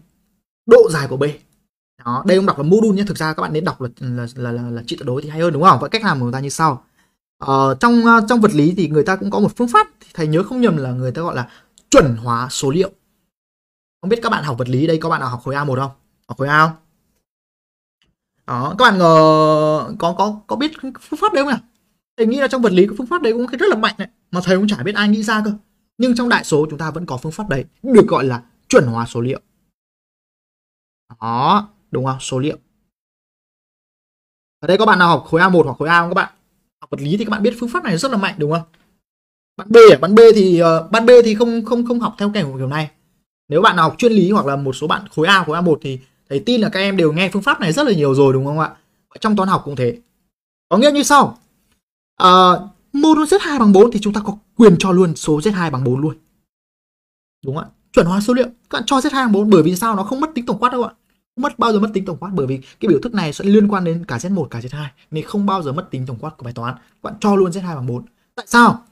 độ dài của B. Đó, đây ông đọc là mô đun nhé, thực ra các bạn nên đọc là là là, là, là trị tuyệt đối thì hay hơn đúng không? Vậy cách làm của chúng ta như sau. Ờ, trong ờ, trong vật lý thì người ta cũng có một phương pháp thầy nhớ không nhầm là người ta gọi là chuẩn hóa số liệu. Không biết các bạn học vật lý đây có bạn nào học khối A1 không? Học khối A không? Đó, các bạn ngờ có có có biết phương pháp đấy không nhỉ? Thầy nghĩ là trong vật lý cái phương pháp đấy cũng rất là mạnh đấy, mà thầy cũng chả biết ai nghĩ ra cơ. Nhưng trong đại số chúng ta vẫn có phương pháp đấy, được gọi là chuẩn hóa số liệu. Đó, đúng không? Số liệu. Ở đây có bạn nào học khối A1 hoặc khối A không các bạn? học vật lý thì các bạn biết phương pháp này rất là mạnh đúng không bạn b ở à? ừ. bạn b thì uh, bạn b thì không không không học theo kiểu này nếu bạn nào học chuyên lý hoặc là một số bạn khối a khối a 1 thì thầy tin là các em đều nghe phương pháp này rất là nhiều rồi đúng không ạ trong toán học cũng thế có nghĩa như sau uh, mô z2 bằng 4 thì chúng ta có quyền cho luôn số z2 bằng 4 luôn đúng không ạ chuẩn hóa số liệu các bạn cho z2 bằng 4 bởi vì sao nó không mất tính tổng quát đâu ạ mất bao giờ mất tính tổng quát bởi vì cái biểu thức này sẽ liên quan đến cả Z1 cả Z2 nên không bao giờ mất tính tổng quát của bài toán. Các bạn cho luôn Z2 bằng 4. Tại sao?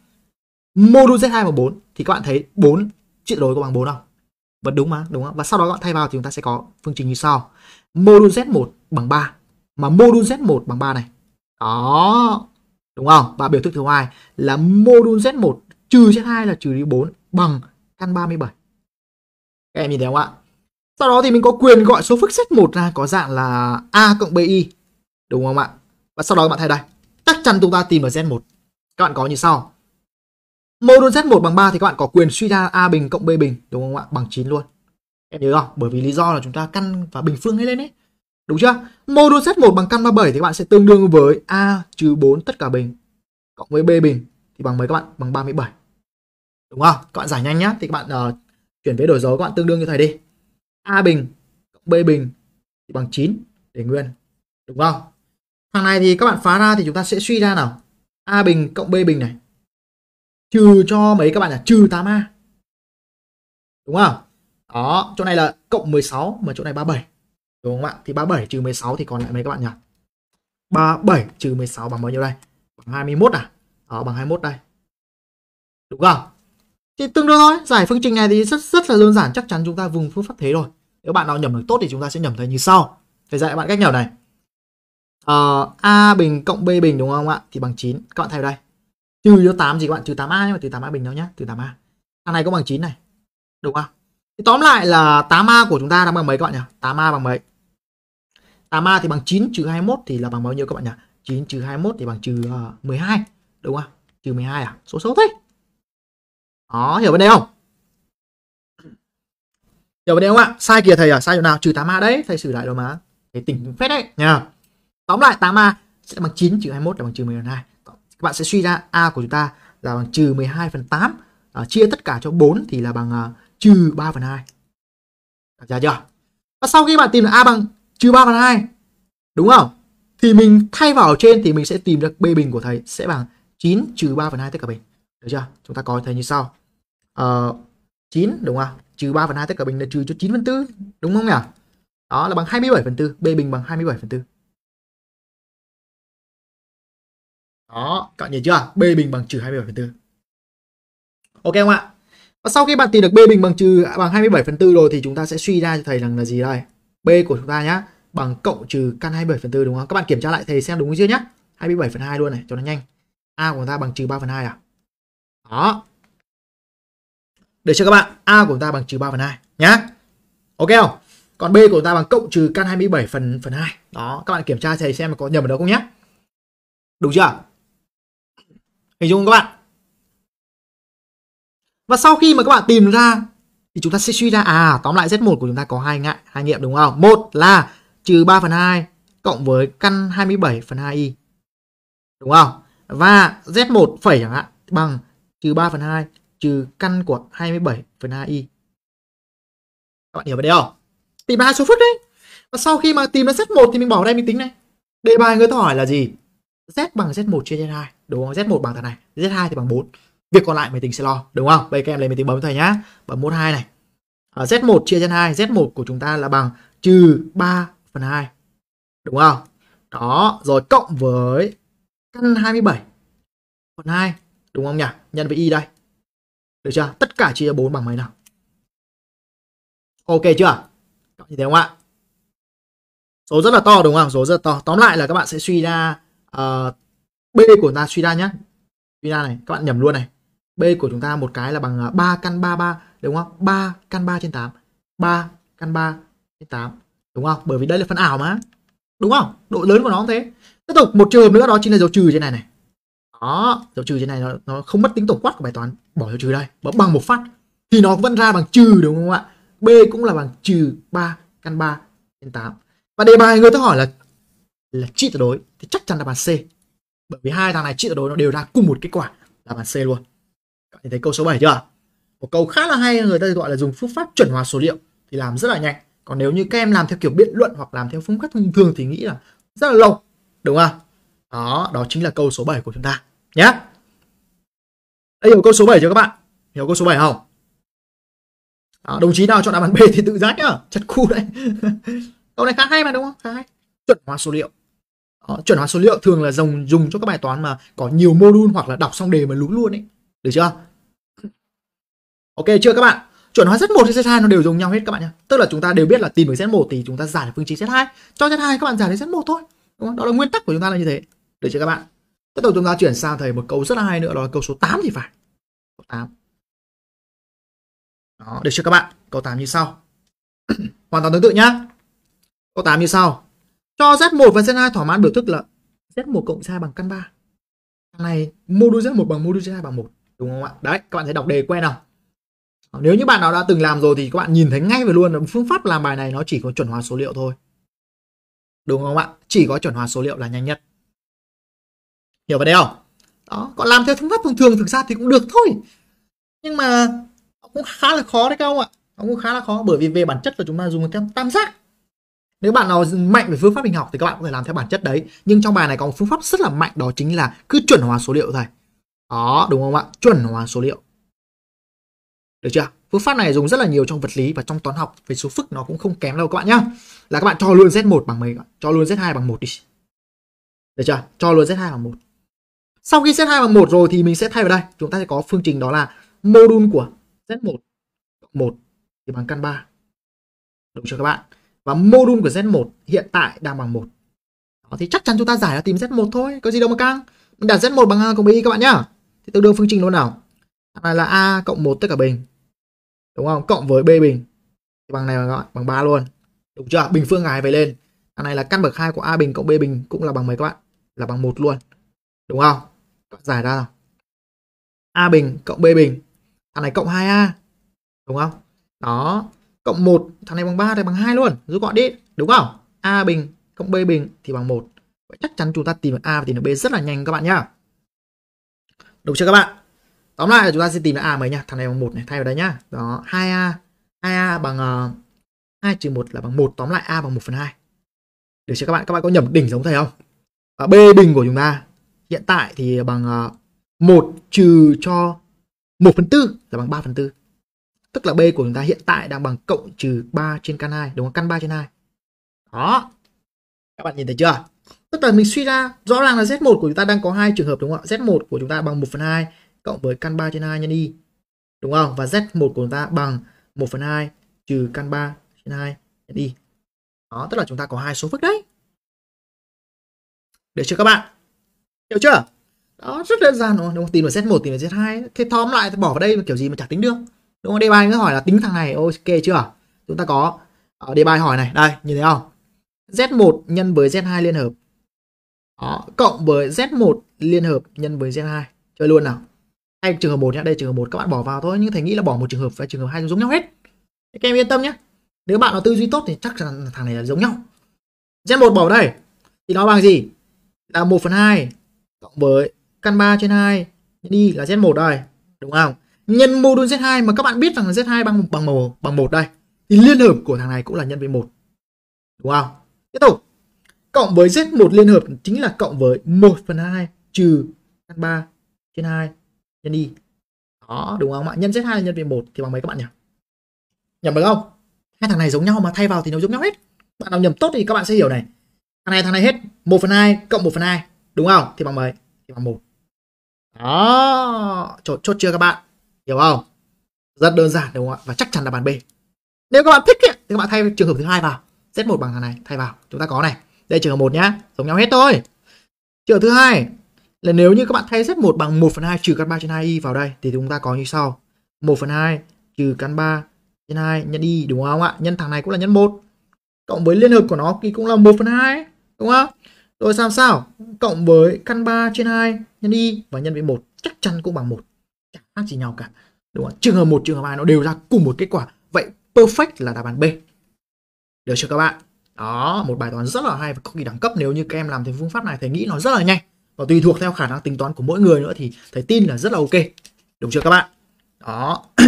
Module Z2 bằng 4 thì các bạn thấy 4 chuyện đối có bằng 4 không? Vẫn vâng, đúng mà, đúng không? Và sau đó các bạn thay vào thì chúng ta sẽ có phương trình như sau. Module Z1 bằng 3 mà module Z1 bằng 3 này. Đó. Đúng không? Và biểu thức thứ hai là module Z1 trừ Z2 là trừ đi 4 bằng căn 37. Các em nhìn thấy không ạ? Sau đó thì mình có quyền gọi số phức sách 1 ra có dạng là A cộng BI. Đúng không ạ? Và sau đó các bạn thay đây. Chắc chắn chúng ta tìm ở Z1. Các bạn có như sau. Mô đun Z1 bằng 3 thì các bạn có quyền suy ra A bình cộng B bình. Đúng không ạ? Bằng 9 luôn. Em nhớ không? Bởi vì lý do là chúng ta căn và bình phương lên đấy. Đúng chưa? Mô đun Z1 bằng căn 37 thì các bạn sẽ tương đương với A trừ 4 tất cả bình cộng với B bình thì bằng mấy các bạn? Bằng 37. Đúng không? Các bạn giải nhanh nhá. Thì các bạn uh, chuyển về đổi dấu các bạn tương đương như thầy đi. A bình cộng B bình thì bằng 9 để nguyên. Đúng không? Thằng này thì các bạn phá ra thì chúng ta sẽ suy ra nào. A bình cộng B bình này. Trừ cho mấy các bạn là trừ 8A. Đúng không? Đó, chỗ này là cộng 16 mà chỗ này 37. Đúng không ạ? Thì 37 trừ 16 thì còn lại mấy các bạn nhỉ? 37 trừ 16 bằng bao nhiêu đây? Bằng 21 à? Đó, bằng 21 đây. Đúng không? thì tương đương thôi giải phương trình này thì rất rất là đơn giản chắc chắn chúng ta vùng phương pháp thế rồi nếu bạn nào nhầm được tốt thì chúng ta sẽ nhầm thấy như sau thầy dạy bạn cách nhầm này uh, a bình cộng b bình đúng không ạ thì bằng 9 các bạn thay vào đây trừ cho 8 gì các bạn trừ 8a nhưng mà trừ 8a bình đâu nhá trừ 8a thằng này cũng bằng 9 này đúng không thì tóm lại là 8a của chúng ta đang bằng mấy các bạn nhỉ 8a bằng mấy 8a thì bằng 9 trừ 21 thì là bằng bao nhiêu các bạn nhỉ 9 trừ 21 thì bằng trừ uh, ờ, 12 đúng không trừ 12 à số xấu thế đó hiểu vấn đề không hiểu vấn đề không ạ sai kìa thầy à sai chỗ nào trừ 8a đấy thầy sửa lại rồi mà thầy tỉnh phết đấy nha tóm lại 8a sẽ bằng 9 trừ 21 là bằng trừ 12 các bạn sẽ suy ra a của chúng ta là bằng trừ 12 phần 8 à, ờ, chia tất cả cho 4 thì là bằng uh, trừ 3 phần 2 được chưa và sau khi bạn tìm được a bằng trừ 3 phần 2 đúng không thì mình thay vào ở trên thì mình sẽ tìm được b bình của thầy sẽ bằng 9 trừ 3 phần 2 tất cả bình được chưa chúng ta có thầy như sau uh, ờ, 9 đúng không trừ 3 phần 2 tất cả bình là trừ cho 9 phần 4 đúng không nhỉ đó là bằng 27 phần 4 B bình bằng 27 phần 4 đó các bạn nhìn chưa B bình bằng trừ 27 phần 4 ok không ạ và sau khi bạn tìm được B bình bằng trừ à, bằng 27 phần 4 rồi thì chúng ta sẽ suy ra cho thầy rằng là gì đây B của chúng ta nhá bằng cộng trừ căn 27 phần 4 đúng không các bạn kiểm tra lại thầy xem đúng chưa nhé 27 phần 2 luôn này cho nó nhanh A của ta bằng trừ 3 phần 2 à đó để cho các bạn A của ta bằng trừ 3 phần 2 nhá. Ok không? Còn B của chúng ta bằng cộng trừ căn 27 phần phần 2. Đó, các bạn kiểm tra thầy xem có nhầm ở đâu không nhé. Đúng chưa? Hình dung không các bạn? Và sau khi mà các bạn tìm ra thì chúng ta sẽ suy ra à tóm lại Z1 của chúng ta có hai ngại hai nghiệm đúng không? Một là trừ 3 phần 2 cộng với căn 27 phần 2y. Đúng không? Và Z1 phẩy chẳng hạn bằng trừ 3 phần 2 trừ căn của 27 phần 2y. Các bạn hiểu về đề không? Tìm hai số phức đấy. Và sau khi mà tìm ra Z1 thì mình bỏ đây mình tính này. Đề bài người ta hỏi là gì? Z bằng Z1 chia Z2. Đúng không? Z1 bằng thằng này, Z2 thì bằng 4. Việc còn lại mình tính sẽ lo, đúng không? Bây các em lấy mình tính bấm thầy nhá. Bấm mốt 2 này. À, ờ, Z1 chia Z2, Z1 của chúng ta là bằng trừ 3 phần 2. Đúng không? Đó, rồi cộng với căn 27 phần 2. Đúng không nhỉ? Nhân với y đây. Được chưa? Tất cả chia cho 4 bằng mấy nào? Ok chưa? Các nhìn thấy không ạ? Số rất là to đúng không? Số rất là to. Tóm lại là các bạn sẽ suy ra uh, B của ta suy ra nhé. Suy ra này, các bạn nhầm luôn này. B của chúng ta một cái là bằng 3 ờ, căn 33 đúng không? 3 căn 3 trên 8. 3 căn 3 trên 8 đúng không? Bởi vì đây là phần ảo mà. Đúng không? Độ lớn của nó cũng thế. Tiếp tục một trường hợp nữa đó chính là dấu trừ trên này này. Đó, dấu trừ trên này nó, nó không mất tính tổng quát của bài toán bỏ cho trừ đây bỏ bằng một phát thì nó vẫn ra bằng trừ đúng không ạ b cũng là bằng trừ 3 căn 3 trên 8 và đề bài người ta hỏi là là trị tuyệt đối thì chắc chắn là bàn c bởi vì hai thằng này trị tuyệt đối nó đều ra cùng một kết quả là bàn c luôn các bạn thấy câu số 7 chưa một câu khá là hay người ta gọi là dùng phương pháp chuẩn hóa số liệu thì làm rất là nhanh còn nếu như các em làm theo kiểu biện luận hoặc làm theo phương pháp thông thường thì nghĩ là rất là lâu đúng không đó đó chính là câu số 7 của chúng ta nhé đây hiểu câu số 7 chưa các bạn hiểu câu số 7 không à, đồng chí nào chọn đáp án B thì tự giác nhá chặt khu đấy câu này khá hay mà đúng không khá hay chuẩn hóa số liệu à, chuẩn hóa số liệu thường là dùng dùng cho các bài toán mà có nhiều module hoặc là đọc xong đề mà lú luôn ấy được chưa ok chưa các bạn chuẩn hóa Z1 hay Z2 nó đều giống nhau hết các bạn nhá. Tức là chúng ta đều biết là tìm được Z1 thì chúng ta giải được phương trình Z2, cho Z2 các bạn giải đến Z1 thôi. Đúng không? Đó là nguyên tắc của chúng ta là như thế. Được chưa các bạn? Tiếp tục chúng ta chuyển sang thầy một câu rất là hay nữa đó là câu số 8 thì phải. Câu 8. Đó, được chưa các bạn? Câu 8 như sau. Hoàn toàn tương tự nhá. Câu 8 như sau. Cho Z1 và Z2 thỏa mãn biểu thức là Z1 cộng Z2 bằng căn 3. Thằng này module Z1 bằng module Z2 bằng 1, đúng không ạ? Đấy, các bạn thấy đọc đề quen không? Nếu như bạn nào đã từng làm rồi thì các bạn nhìn thấy ngay về luôn là phương pháp làm bài này nó chỉ có chuẩn hóa số liệu thôi. Đúng không ạ? Chỉ có chuẩn hóa số liệu là nhanh nhất hiểu vấn đề không đó còn làm theo phương pháp thông thường thực ra thì cũng được thôi nhưng mà cũng khá là khó đấy các ông ạ nó cũng khá là khó bởi vì về bản chất là chúng ta dùng cái tam giác nếu bạn nào mạnh về phương pháp hình học thì các bạn có thể làm theo bản chất đấy nhưng trong bài này có một phương pháp rất là mạnh đó chính là cứ chuẩn hóa số liệu thôi đó đúng không ạ chuẩn hóa số liệu được chưa phương pháp này dùng rất là nhiều trong vật lý và trong toán học về số phức nó cũng không kém đâu các bạn nhá là các bạn cho luôn z1 bằng mấy cho luôn z2 bằng một đi được chưa cho luôn z2 bằng một sau khi set 2 bằng 1 rồi thì mình sẽ thay vào đây. Chúng ta sẽ có phương trình đó là module của Z1 cộng 1 thì bằng căn 3. Đúng chưa các bạn? Và module của Z1 hiện tại đang bằng 1. Đó, thì chắc chắn chúng ta giải là tìm Z1 thôi. Có gì đâu mà căng. Mình đặt Z1 bằng A cộng Y các bạn nhá. Thì tương đương phương trình luôn nào? Này là A cộng 1 tất cả bình. Đúng không? Cộng với B bình. Thì bằng này bằng, gọi, bằng 3 luôn. Đúng chưa? Bình phương gài về lên. Cái này là căn bậc 2 của A bình cộng B bình cũng là bằng mấy các bạn? Là bằng 1 luôn. Đúng không? giải ra là a bình cộng b bình thằng này cộng 2a đúng không đó cộng 1 thằng này bằng 3 thì bằng 2 luôn rút gọn đi đúng không a bình cộng b bình thì bằng 1 Vậy chắc chắn chúng ta tìm được a và tìm được b rất là nhanh các bạn nhá đúng chưa các bạn tóm lại là chúng ta sẽ tìm được a mới nhá thằng này bằng 1 này thay vào đây nhá đó 2a 2a bằng uh, ờ, 2 trừ 1 là bằng 1 tóm lại a bằng 1 phần 2 được chưa các bạn các bạn có nhầm đỉnh giống thầy không và b bình của chúng ta hiện tại thì bằng uh, ờ, 1 trừ cho 1 phần 4 là bằng 3 phần 4. Tức là B của chúng ta hiện tại đang bằng cộng trừ 3 trên căn 2, đúng không? Căn 3 trên 2. Đó. Các bạn nhìn thấy chưa? Tức là mình suy ra rõ ràng là Z1 của chúng ta đang có hai trường hợp đúng không ạ? Z1 của chúng ta bằng 1 phần 2 cộng với căn 3 trên 2 nhân y. Đúng không? Và Z1 của chúng ta bằng 1 phần 2 trừ căn 3 trên 2 nhân y. Đó, tức là chúng ta có hai số phức đấy. để cho các bạn? hiểu chưa đó rất đơn giản đúng không tìm được z một tìm được z hai, thế tóm lại bỏ vào đây kiểu gì mà chả tính được đúng không đề bài người hỏi là tính thằng này ok chưa chúng ta có ở đề bài hỏi này đây nhìn thấy không z1 nhân với z2 liên hợp đó, cộng với z1 liên hợp nhân với z2 chơi luôn nào hay trường hợp một nhé, đây trường hợp một các bạn bỏ vào thôi nhưng thầy nghĩ là bỏ một trường hợp và trường hợp hai giống nhau hết các em yên tâm nhé nếu bạn có tư duy tốt thì chắc chắn thằng này là giống nhau z1 bỏ đây thì nó bằng gì là 1 phần 2 cộng với căn 3 trên 2 đi là Z1 đây, đúng không? Nhân mô đun Z2 mà các bạn biết rằng Z2 bằng bằng màu bằng một đây. Thì liên hợp của thằng này cũng là nhân với một Đúng không? Tiếp tục. Cộng với Z1 liên hợp chính là cộng với 1 phần 2 trừ căn 3 trên 2 nhân y. Đó, đúng không ạ? Nhân Z2 là nhân với một thì bằng mấy các bạn nhỉ? Nhầm được không? Hai thằng này giống nhau mà thay vào thì nó giống nhau hết. Bạn nào nhầm tốt thì các bạn sẽ hiểu này. Thằng này thằng này hết 1 phần 2 cộng 1 phần 2 đúng không thì bằng mấy thì bằng một đó chốt, chốt chưa các bạn hiểu không rất đơn giản đúng không ạ và chắc chắn là bàn b nếu các bạn thích ấy, thì các bạn thay trường hợp thứ hai vào z một bằng thằng này thay vào chúng ta có này đây trường hợp một nhá giống nhau hết thôi trường hợp thứ hai là nếu như các bạn thay z một bằng một phần hai trừ căn ba trên hai y vào đây thì chúng ta có như sau một phần hai trừ căn ba trên hai nhân y đúng không ạ nhân thằng này cũng là nhân một cộng với liên hợp của nó thì cũng là một phần hai đúng không rồi làm sao? Cộng với căn 3 trên 2 nhân y và nhân với 1 chắc chắn cũng bằng 1. Chẳng khác gì nhau cả. Đúng không? Trường hợp 1, trường hợp 2 nó đều ra cùng một kết quả. Vậy perfect là đáp án B. Được chưa các bạn? Đó, một bài toán rất là hay và cực kỳ đẳng cấp nếu như các em làm theo phương pháp này thầy nghĩ nó rất là nhanh. Và tùy thuộc theo khả năng tính toán của mỗi người nữa thì thầy tin là rất là ok. Đúng chưa các bạn? Đó.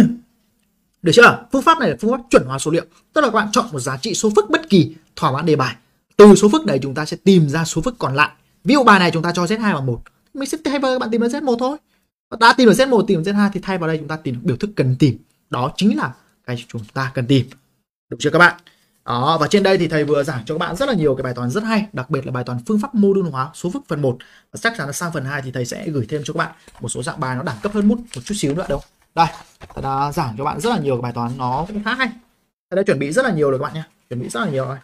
Được chưa? Phương pháp này là phương pháp chuẩn hóa số liệu, tức là các bạn chọn một giá trị số phức bất kỳ thỏa mãn đề bài từ số phức đấy chúng ta sẽ tìm ra số phức còn lại ví dụ bài này chúng ta cho z2 bằng một mình sẽ thay vào bạn tìm ra z1 thôi đã tìm được z1 tìm được z2 thì thay vào đây chúng ta tìm được biểu thức cần tìm đó chính là cái chúng ta cần tìm được chưa các bạn đó và trên đây thì thầy vừa giảng cho các bạn rất là nhiều cái bài toán rất hay đặc biệt là bài toán phương pháp mô đun hóa số phức phần 1 và chắc chắn là sang phần 2 thì thầy sẽ gửi thêm cho các bạn một số dạng bài nó đẳng cấp hơn mút một chút xíu nữa đâu đây thầy đã giảng cho bạn rất là nhiều cái bài toán nó cũng khá hay thầy đã chuẩn bị rất là nhiều rồi các bạn nhé chuẩn bị rất là nhiều rồi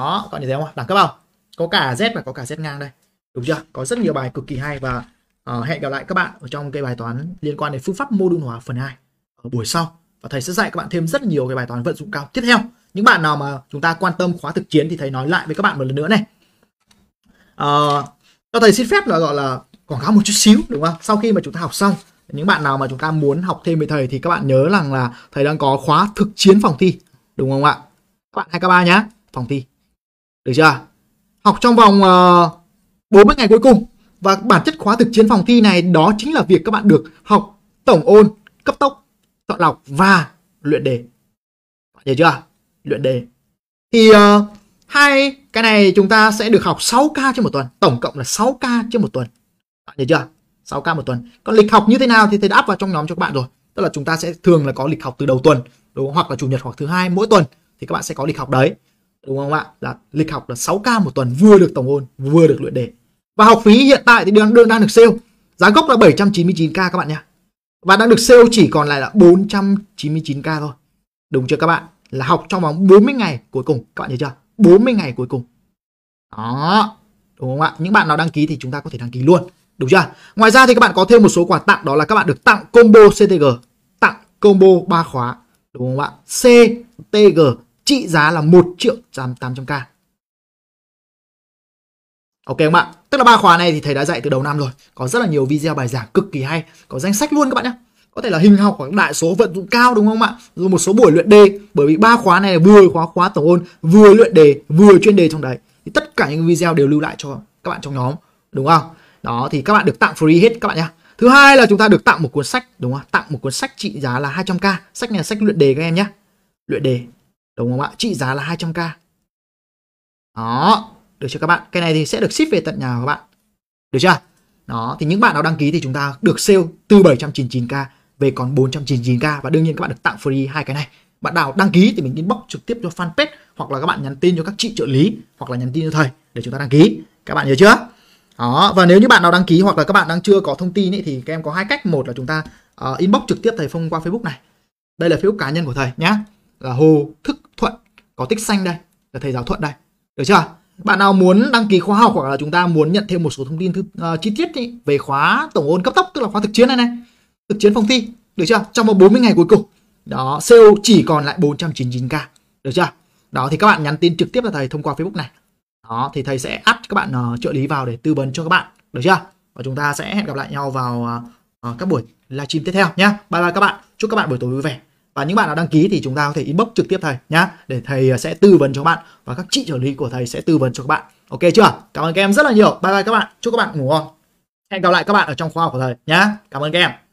đó các bạn thấy không đẳng cấp không có cả z và có cả z ngang đây đúng chưa có rất nhiều bài cực kỳ hay và uh, hẹn gặp lại các bạn ở trong cái bài toán liên quan đến phương pháp mô đun hóa phần 2 ở buổi sau và thầy sẽ dạy các bạn thêm rất nhiều cái bài toán vận dụng cao tiếp theo những bạn nào mà chúng ta quan tâm khóa thực chiến thì thầy nói lại với các bạn một lần nữa này uh, cho thầy xin phép là gọi là quảng cáo một chút xíu đúng không sau khi mà chúng ta học xong những bạn nào mà chúng ta muốn học thêm với thầy thì các bạn nhớ rằng là thầy đang có khóa thực chiến phòng thi đúng không ạ các bạn hai k ba nhá phòng thi được chưa? Học trong vòng uh, ờ, 40 ngày cuối cùng và bản chất khóa thực chiến phòng thi này đó chính là việc các bạn được học tổng ôn, cấp tốc, chọn lọc và luyện đề. được chưa? Luyện đề. Thì uh, hai cái này chúng ta sẽ được học 6k trên một tuần, tổng cộng là 6k trên một tuần. được chưa? 6k một tuần. Còn lịch học như thế nào thì thầy đã áp vào trong nhóm cho các bạn rồi. Tức là chúng ta sẽ thường là có lịch học từ đầu tuần, đúng không? hoặc là chủ nhật hoặc thứ hai mỗi tuần thì các bạn sẽ có lịch học đấy đúng không ạ là lịch học là 6k một tuần vừa được tổng ôn vừa được luyện đề và học phí hiện tại thì đang, đang được sale giá gốc là 799k các bạn nhé và đang được sale chỉ còn lại là 499k thôi đúng chưa các bạn là học trong vòng 40 ngày cuối cùng các bạn nhớ chưa 40 ngày cuối cùng đó đúng không ạ những bạn nào đăng ký thì chúng ta có thể đăng ký luôn đúng chưa ngoài ra thì các bạn có thêm một số quà tặng đó là các bạn được tặng combo CTG tặng combo ba khóa đúng không ạ CTG trị giá là 1 triệu 800k. Ok không ạ? Tức là ba khóa này thì thầy đã dạy từ đầu năm rồi. Có rất là nhiều video bài giảng cực kỳ hay, có danh sách luôn các bạn nhé. Có thể là hình học hoặc đại số vận dụng cao đúng không ạ? Rồi một số buổi luyện đề bởi vì ba khóa này vừa khóa khóa tổng ôn, vừa luyện đề, vừa chuyên đề trong đấy. Thì tất cả những video đều lưu lại cho các bạn trong nhóm, đúng không? Đó thì các bạn được tặng free hết các bạn nhé. Thứ hai là chúng ta được tặng một cuốn sách đúng không? Tặng một cuốn sách trị giá là 200k. Sách này là sách luyện đề các em nhé. Luyện đề đúng không ạ trị giá là 200k đó được chưa các bạn cái này thì sẽ được ship về tận nhà các bạn được chưa đó thì những bạn nào đăng ký thì chúng ta được sale từ 799k về còn 499k và đương nhiên các bạn được tặng free hai cái này bạn nào đăng ký thì mình inbox trực tiếp cho fanpage hoặc là các bạn nhắn tin cho các chị trợ lý hoặc là nhắn tin cho thầy để chúng ta đăng ký các bạn nhớ chưa đó và nếu như bạn nào đăng ký hoặc là các bạn đang chưa có thông tin ấy, thì các em có hai cách một là chúng ta uh, inbox trực tiếp thầy phong qua facebook này đây là facebook cá nhân của thầy nhé là Hồ Thức Thuận có tích xanh đây là thầy giáo Thuận đây được chưa bạn nào muốn đăng ký khóa học hoặc là chúng ta muốn nhận thêm một số thông tin thư, uh, à, chi tiết ý, về khóa tổng ôn cấp tốc tức là khóa thực chiến này này thực chiến phòng thi được chưa trong vòng 40 ngày cuối cùng đó sale chỉ còn lại 499k được chưa đó thì các bạn nhắn tin trực tiếp cho thầy thông qua Facebook này đó thì thầy sẽ add các bạn uh, trợ lý vào để tư vấn cho các bạn được chưa và chúng ta sẽ hẹn gặp lại nhau vào uh, các buổi livestream tiếp theo nhé bye bye các bạn chúc các bạn buổi tối vui vẻ và những bạn nào đăng ký thì chúng ta có thể inbox trực tiếp thầy nhá để thầy à, sẽ tư vấn cho các bạn và các chị trợ lý của thầy sẽ tư vấn cho các bạn ok chưa cảm ơn các em rất là nhiều bye bye các bạn chúc các bạn ngủ ngon hẹn gặp lại các bạn ở trong khoa của thầy nhá cảm ơn các em